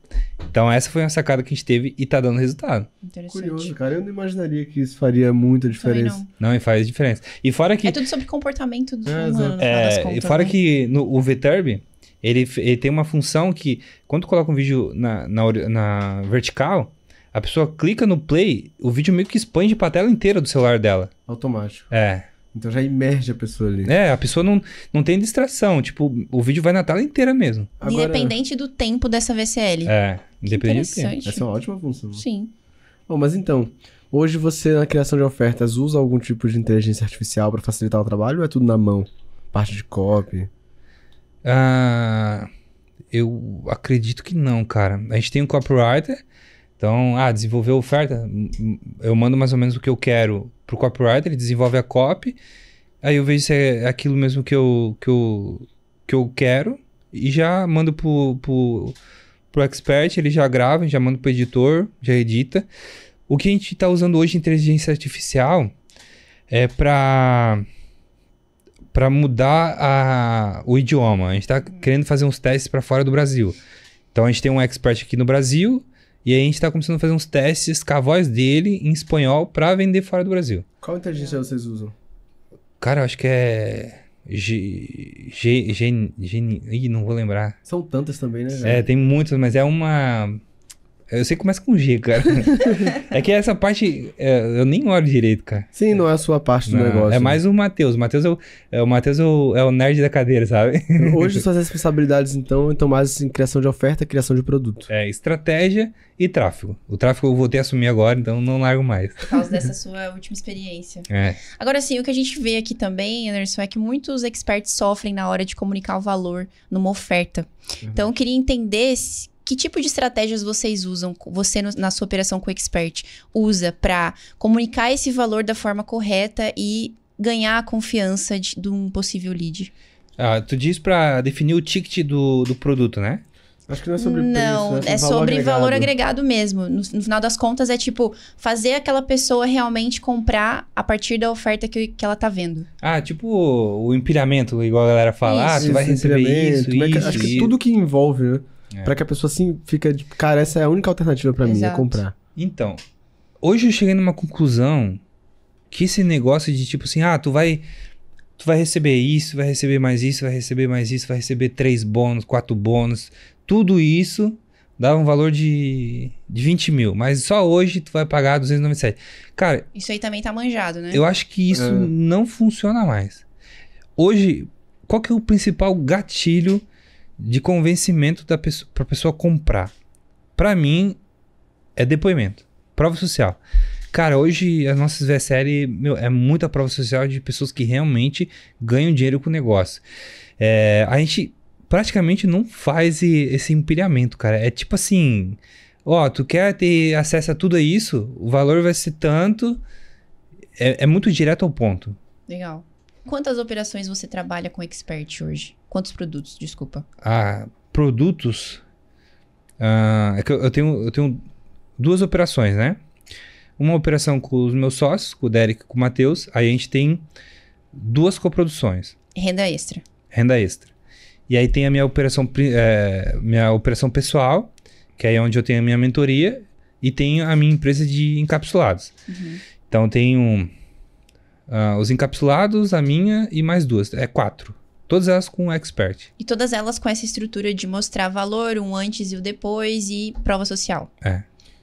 Então essa foi uma sacada que a gente teve e tá dando resultado. Interessante. Curioso, cara. Eu não imaginaria que isso faria muita diferença. Não. não, e faz diferença. E fora que... É tudo sobre comportamento do é, humano, no é, contas, E fora né? que no, o VTurb, ele, ele tem uma função que... Quando coloca um vídeo na, na, na vertical, a pessoa clica no play, o vídeo meio que expande pra tela inteira do celular dela. Automático. É. Então já imerge a pessoa ali. É, a pessoa não, não tem distração. Tipo, o vídeo vai na tela inteira mesmo. Agora... Independente do tempo dessa VCL. É, independente do tempo. Essa é uma ótima função. Sim. Bom, mas então, hoje você na criação de ofertas usa algum tipo de inteligência artificial para facilitar o trabalho ou é tudo na mão? Parte de copy? Ah, eu acredito que não, cara. A gente tem um copywriter então, ah, desenvolver oferta, eu mando mais ou menos o que eu quero pro copywriter, ele desenvolve a copy, aí eu vejo se é aquilo mesmo que eu, que eu, que eu quero e já mando pro, pro, pro expert, ele já grava, já manda pro editor, já edita. O que a gente está usando hoje inteligência artificial é para para mudar a, o idioma. A gente está querendo fazer uns testes para fora do Brasil. Então a gente tem um expert aqui no Brasil e aí a gente está começando a fazer uns testes com a voz dele em espanhol para vender fora do Brasil. Qual inteligência vocês usam? Cara, eu acho que é. G, G, G, G, Ih, não vou lembrar. São tantas também, né? Velho? É, tem muitas, mas é uma. Eu sei que começa com G, cara. [laughs] é que essa parte é, eu nem olho direito, cara. Sim, não é a sua parte do não, negócio. É né? mais o Matheus. Matheus é o, é, o Matheus é o, é nerd da cadeira, sabe? Hoje [laughs] suas responsabilidades, então, estão mais em assim, criação de oferta, criação de produto. É, estratégia e tráfego. O tráfego eu voltei a assumir agora, então não largo mais. Por causa dessa sua última experiência. É. Agora, sim, o que a gente vê aqui também, Anderson, é que muitos experts sofrem na hora de comunicar o valor numa oferta. Uhum. Então, eu queria entender que tipo de estratégias vocês usam, você no, na sua operação com o expert usa para comunicar esse valor da forma correta e ganhar a confiança de, de um possível lead? Ah, tu diz para definir o ticket do, do produto, né? Acho que não é sobre Não, preço, é, é valor sobre agregado. valor agregado mesmo. No, no, final das contas, é tipo, fazer aquela pessoa realmente comprar a partir da oferta que, que ela tá vendo. Ah, tipo o empilhamento, igual a galera fala. Isso, ah, tu vai receber isso, é isso. Acho que tudo que envolve né? É. Para que a pessoa assim fica, de, cara, essa é a única alternativa para mim, é comprar. Então, hoje eu cheguei numa conclusão que esse negócio de tipo assim, ah, tu vai tu vai receber isso, vai receber mais isso, vai receber mais isso, vai receber três bônus, quatro bônus, tudo isso dava um valor de, de 20 mil, mas só hoje tu vai pagar 297. Cara. Isso aí também tá manjado, né? Eu acho que isso é. não funciona mais. Hoje, qual que é o principal gatilho de convencimento da pessoa, pra pessoa comprar. Para mim, é depoimento. Prova social. Cara, hoje as nossas VSL, meu, é muita prova social de pessoas que realmente ganham dinheiro com o negócio. É, a gente praticamente não faz esse empilhamento, cara. É tipo assim, ó, tu quer ter acesso a tudo isso, o valor vai ser tanto, é, é muito direto ao ponto. Legal. Quantas operações você trabalha com expert hoje? Quantos produtos, desculpa? Ah, produtos. Ah, é que eu, eu, tenho, eu tenho duas operações, né? Uma operação com os meus sócios, com o Derek e com o Matheus. Aí a gente tem duas coproduções. Renda extra. Renda extra. E aí tem a minha operação, é, minha operação pessoal, que é onde eu tenho a minha mentoria, e tenho a minha empresa de encapsulados. Uhum. Então tenho uh, os encapsulados, a minha e mais duas. É quatro. Todas elas com um expert. E todas elas com essa estrutura de mostrar valor, um antes e o depois e prova social. É.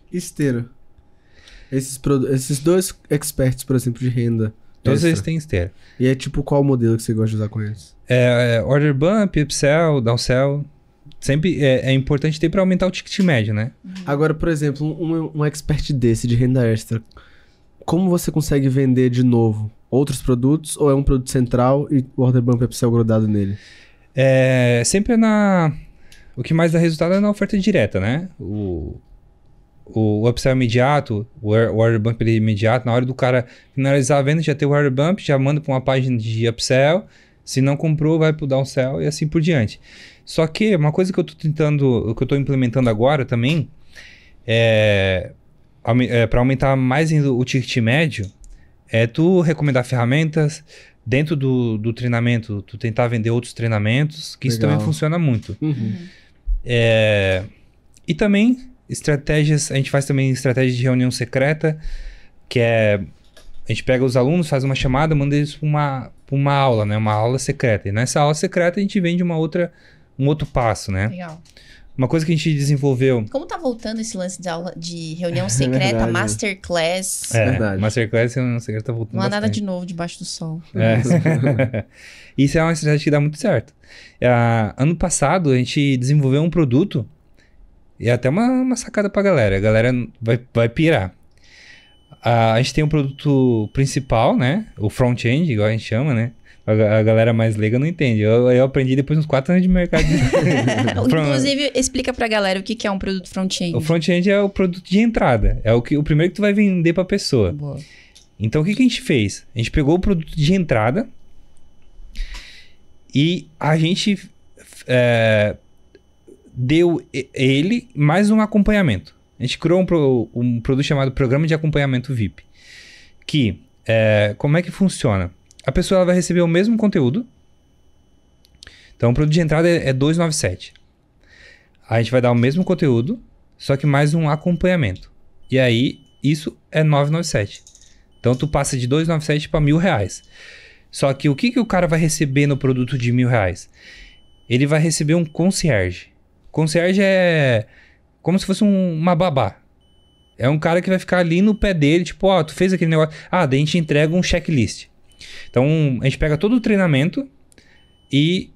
Esteira. Esses, esses dois experts, por exemplo, de renda. Todos extra. eles têm esteira. E é tipo qual modelo que você gosta de usar com eles? É, é order bump, upsell, downsell. Sempre é, é importante ter para aumentar o ticket médio, né? Uhum. Agora, por exemplo, um, um expert desse de renda extra como você consegue vender de novo? Outros produtos ou é um produto central e o order bump é upsell grudado nele? É, sempre na... O que mais dá resultado é na oferta direta, né? O, o upsell imediato, o order bump é imediato, na hora do cara finalizar a venda, já tem o order bump, já manda para uma página de upsell. Se não comprou, vai para o downsell e assim por diante. Só que uma coisa que eu estou tentando, que eu estou implementando agora também, é é, para aumentar mais o ticket médio, é tu recomendar ferramentas dentro do, do treinamento, tu tentar vender outros treinamentos, que Legal. isso também funciona muito. Uhum. É, e também estratégias, a gente faz também estratégia de reunião secreta, que é a gente pega os alunos, faz uma chamada, manda eles para uma, uma aula, né? Uma aula secreta. E nessa aula secreta a gente vende uma outra, um outro passo, né? Legal. Uma coisa que a gente desenvolveu. Como tá voltando esse lance de aula de reunião [laughs] é secreta, é masterclass? É, verdade. masterclass e reunião secreta tá voltando. Não há bastante. nada de novo debaixo do sol. É. [laughs] Isso é uma estratégia que dá muito certo. Uh, ano passado, a gente desenvolveu um produto e é até uma, uma sacada pra galera. A galera vai, vai pirar. Uh, a gente tem um produto principal, né? O front-end, igual a gente chama, né? A, a, galera mais leiga não entende. Eu, eu aprendi depois uns 4 anos de mercado. [laughs] Inclusive, explica pra galera o que, que é um produto front-end. O front-end é o produto de entrada. É o, que, o primeiro que tu vai vender pra pessoa. Boa. Então, o que, que a gente fez? A gente pegou o produto de entrada e a gente é, deu ele mais um acompanhamento. A gente criou um, um produto chamado Programa de Acompanhamento VIP. Que, é, como é que funciona? a pessoa vai receber o mesmo conteúdo. Então, o produto de entrada é, é 297. A gente vai dar o mesmo conteúdo, só que mais um acompanhamento. E aí, isso é 997. Então, tu passa de 297 para mil reais. Só que o que, que o cara vai receber no produto de mil reais? Ele vai receber um concierge. Concierge é como se fosse um, uma babá. É um cara que vai ficar ali no pé dele, tipo, ó, oh, tu fez aquele negócio. Ah, daí a gente entrega um checklist. Então, a gente pega todo o treinamento e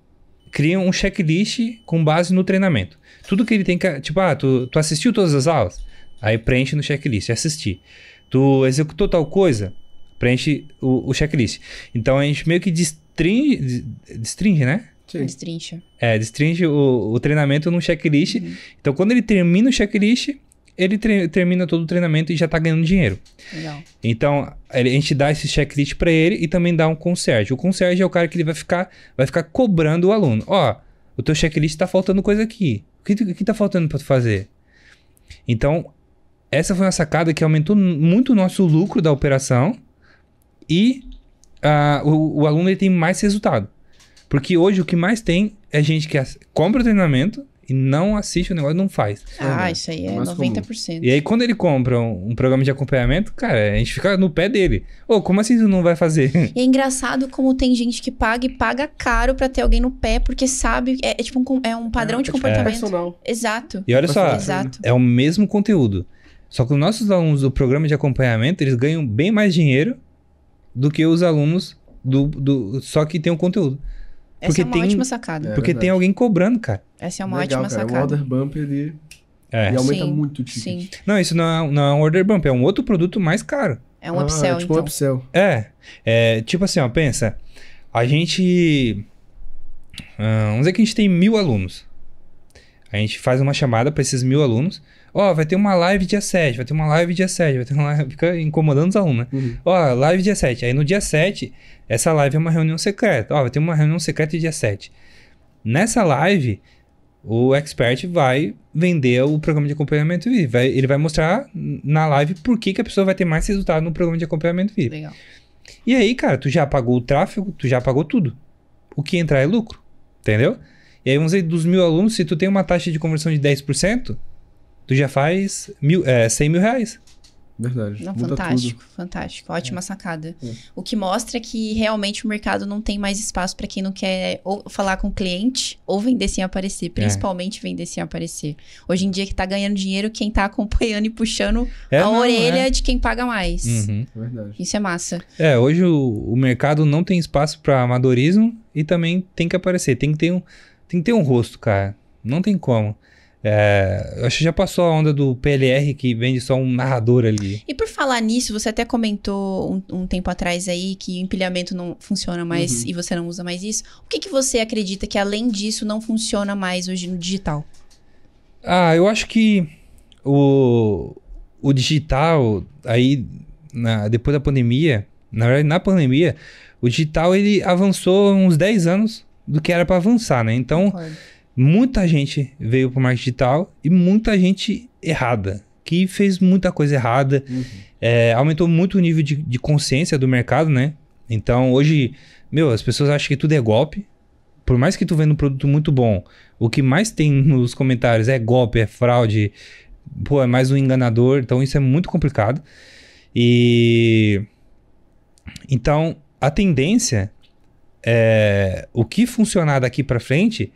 cria um checklist com base no treinamento. Tudo que ele tem que. Tipo, ah, tu, tu assistiu todas as aulas? Aí preenche no checklist, é assistir. Tu executou tal coisa? Preenche o, o checklist. Então a gente meio que destringe, destringe né? Sim. Destrincha. É, destringe o, o treinamento num checklist. Uhum. Então quando ele termina o checklist, ele termina todo o treinamento e já tá ganhando dinheiro. Legal. Então, a gente dá esse checklist para ele e também dá um concierge. O concierge é o cara que ele vai ficar, vai ficar cobrando o aluno. Ó, o teu checklist tá faltando coisa aqui. O que, que tá faltando para tu fazer? Então, essa foi uma sacada que aumentou muito o nosso lucro da operação e uh, o, o, aluno ele tem mais resultado. Porque hoje o que mais tem é gente que compra o treinamento, e não assiste o negócio, não faz. É ah, é, isso aí é 90%. É comum. E aí, quando ele compra um, um, programa de acompanhamento, cara, a gente fica no pé dele. Ô, oh, como assim tu não vai fazer? E é engraçado como tem gente que paga e paga caro para ter alguém no pé, porque sabe, é, é tipo um, é um padrão é, de é tipo comportamento. É. Personal. Exato. E olha só, Exato. é o mesmo conteúdo. Só que os nossos alunos do programa de acompanhamento, eles ganham bem mais dinheiro do que os alunos do, do só que tem o um conteúdo. Essa é uma tem, ótima sacada. É, porque verdade. tem alguém cobrando, cara. Essa é uma Legal, ótima cara. sacada. É O order bump ele... É. E aumenta sim, muito o ticket. Sim. Não, isso não é, não é um order bump, é um outro produto mais caro. É um ah, upsell, é tipo então. um upsell. É, é, tipo assim, ó, pensa. A gente... Uh, vamos dizer que a gente tem mil alunos. A gente faz uma chamada para esses mil alunos. Ó, oh, vai ter uma live dia 7, vai ter uma live dia 7, vai ter uma live. [laughs] Fica incomodando os alunos, né? Uhum. Ó, live dia 7. Aí no dia 7, essa live é uma reunião secreta. Ó, vai ter uma reunião secreta dia 7. Nessa live, o expert vai vender o programa de acompanhamento VIP. Vai, ele vai mostrar na live por que, que a pessoa vai ter mais resultado no programa de acompanhamento VIP. Legal. E aí, cara, tu já pagou o tráfego, tu já pagou tudo. O que entrar é lucro, entendeu? E aí, vamos dizer, dos mil alunos, se tu tem uma taxa de conversão de 10%, tu já faz mil, é, 100 mil reais. Verdade. Não, fantástico, tudo. fantástico. Ótima é. sacada. É. O que mostra que realmente o mercado não tem mais espaço para quem não quer ou falar com o cliente ou vender sem aparecer, é. principalmente é. vender sem aparecer. Hoje em dia que está ganhando dinheiro quem está acompanhando e puxando é, a não, orelha é. de quem paga mais. Uhum. Verdade. Isso é massa. É, hoje o, o mercado não tem espaço para amadorismo e também tem que aparecer. Tem que ter um tem que ter um rosto, cara. Não tem como. É, eu acho que já passou a onda do PLR que vende só um narrador ali. E por falar nisso, você até comentou um, um tempo atrás aí que empilhamento não funciona mais uhum. e você não usa mais isso. O que, que você acredita que além disso não funciona mais hoje no digital? Ah, eu acho que o, o digital aí na, depois da pandemia, na verdade na pandemia, o digital ele avançou uns 10 anos do que era para avançar, né? Então, Concordo. muita gente veio para o marketing digital e muita gente errada, que fez muita coisa errada, uhum. é, aumentou muito o nível de, de consciência do mercado, né? Então, hoje, meu, as pessoas acham que tudo é golpe, por mais que tu venda um produto muito bom, o que mais tem [laughs] nos comentários é golpe, é fraude, pô, é mais um enganador, então isso é muito complicado. E então a tendência é, o que funcionar daqui para frente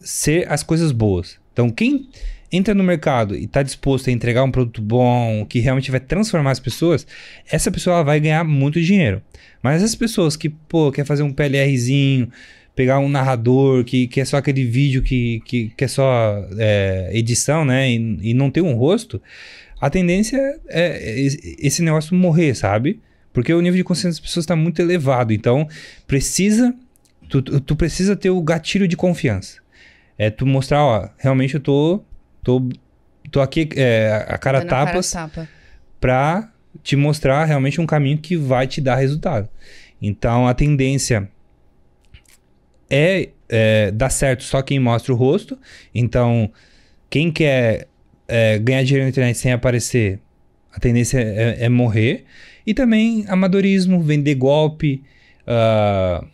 ser as coisas boas. Então, quem entra no mercado e está disposto a entregar um produto bom, que realmente vai transformar as pessoas, essa pessoa vai ganhar muito dinheiro. Mas as pessoas que, pô, quer fazer um PLRzinho, pegar um narrador que, que é só aquele vídeo que, que, que é só é, edição, né? E, e, não tem um rosto, a tendência é, é esse negócio morrer, sabe? Porque o nível de consciência das pessoas está muito elevado. Então, precisa. Tu, tu, precisa ter o gatilho de confiança. É tu mostrar, ó, realmente eu tô. tô, tô aqui é, a cara tapas. Cara tapa. Pra te mostrar realmente um caminho que vai te dar resultado. Então a tendência é, é dar certo só quem mostra o rosto. Então, quem quer é, ganhar dinheiro na internet sem aparecer, a tendência é, é morrer. E também amadorismo, vender golpe. Uh,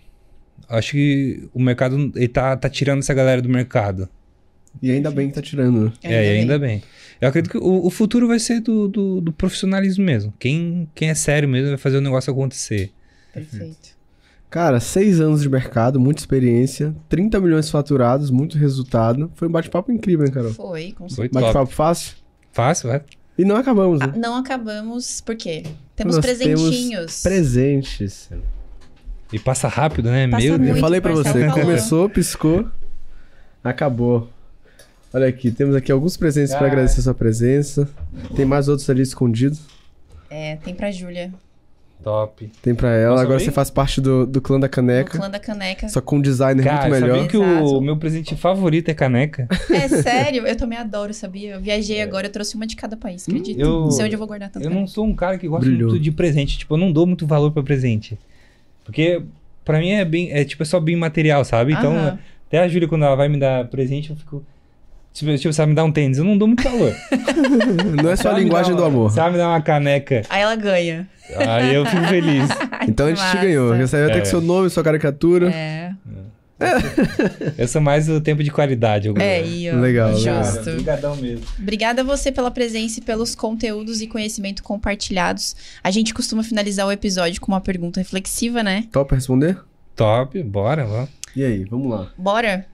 acho que o mercado está tá tirando essa galera do mercado. E ainda bem que está tirando. Né? É, ainda, ainda bem. bem. Eu acredito que o, o futuro vai ser do, do, do, profissionalismo mesmo. Quem, quem é sério mesmo vai fazer o negócio acontecer. Perfeito. Cara, seis anos de mercado, muita experiência, 30 milhões faturados, muito resultado. Foi um bate-papo incrível, hein, Carol? Foi, com certeza. Bate-papo fácil? Fácil, é. E não acabamos, né? Ah, não acabamos, por quê? Temos Nós presentinhos. Temos presentes. E passa rápido, né? Passa Meu Deus. Eu falei para tá você, falou. começou, piscou, acabou. Olha aqui, temos aqui alguns presentes para ah. agradecer a sua presença. Tem mais outros ali escondidos. É, tem pra Júlia top. Tem pra ela. Posso Agora você faz parte do, do clã da caneca. clã da caneca. Só com um designer Cara, muito melhor. Sabia que Exato. o meu presente favorito é caneca? É sério? Eu também adoro, sabia? Eu viajei é. agora, eu trouxe uma de cada país, hum, acredito. Eu, não sei onde eu vou guardar Eu não sou um cara que gosta Brilhou. muito de presente. Tipo, eu não dou muito valor pra presente. Porque pra mim é bem. É tipo, é só bem material, sabe? Então, Aham. até a Júlia, quando ela vai me dar presente, eu fico. Se tipo, tipo, você sabe me dar um tênis, eu não dou muito valor. [laughs] não é só a linguagem uma, do amor. Você me dar uma caneca. Aí ela ganha. Aí eu fico feliz. [laughs] então a gente massa. te ganhou. Você saiu é. até com seu nome, sua caricatura. É. É. Eu sou mais o tempo de qualidade. Eu é, isso. legal. Justo. Cara, obrigadão mesmo. Obrigada a você pela presença e pelos conteúdos e conhecimento compartilhados. A gente costuma finalizar o episódio com uma pergunta reflexiva, né? Top responder? Top, bora, vamos. E aí, vamos lá. Bora?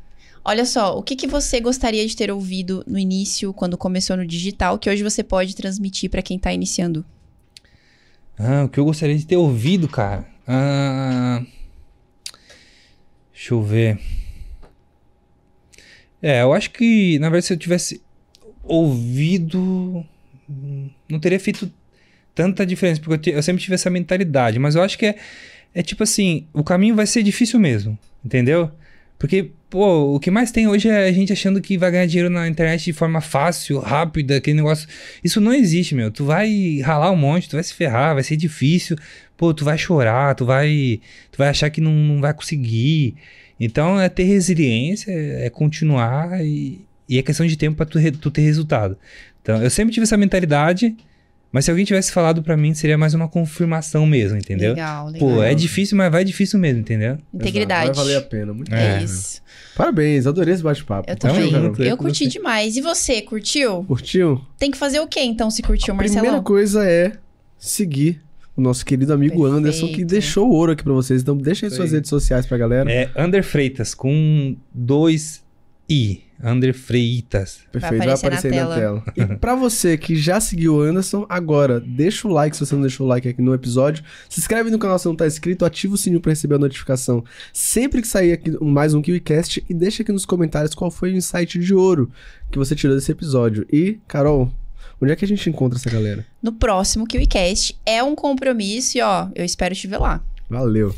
Olha só, o que, que você gostaria de ter ouvido no início, quando começou no digital, que hoje você pode transmitir para quem está iniciando? Ah, o que eu gostaria de ter ouvido, cara? Ah, deixa eu ver. É, eu acho que, na verdade, se eu tivesse ouvido, não teria feito tanta diferença, porque eu, eu sempre tive essa mentalidade, mas eu acho que é, é tipo assim, o caminho vai ser difícil mesmo, entendeu? Porque pô, o que mais tem hoje é a gente achando que vai ganhar dinheiro na internet de forma fácil, rápida, aquele negócio. Isso não existe, meu. Tu vai ralar um monte, tu vai se ferrar, vai ser difícil. Pô, tu vai chorar, tu vai, tu vai achar que não, não vai conseguir. Então é ter resiliência, é continuar e, e é questão de tempo para tu, tu ter resultado. Então eu sempre tive essa mentalidade. Mas se alguém tivesse falado para mim, seria mais uma confirmação mesmo, entendeu? Legal, legal. Pô, é difícil, mas vai difícil mesmo, entendeu? Integridade. Exato. Vai valer a pena. Muito é. é isso. Parabéns, adorei esse bate-papo. Eu também. Então, eu, eu curti demais. E você, curtiu? Curtiu? Tem que fazer o quê, então, se curtiu, Marcelo? A primeira coisa é seguir o nosso querido amigo Perfeito. Anderson, que deixou o ouro aqui para vocês. Então, deixa aí Foi. suas redes sociais pra galera. É Under Freitas, com dois I. André Freitas. Perfeito, vai aparecer, vai aparecer na, na, tela. tela. E pra você que já seguiu o Anderson, agora deixa o like se você não deixou o like aqui no episódio. Se inscreve no canal se não tá inscrito, ativa o sininho pra receber a notificação sempre que sair aqui mais um KiwiCast e deixa aqui nos comentários qual foi o insight de ouro que você tirou desse episódio. E, Carol, onde é que a gente encontra essa galera? No próximo KiwiCast. É um compromisso e, ó, eu espero te ver lá. Valeu.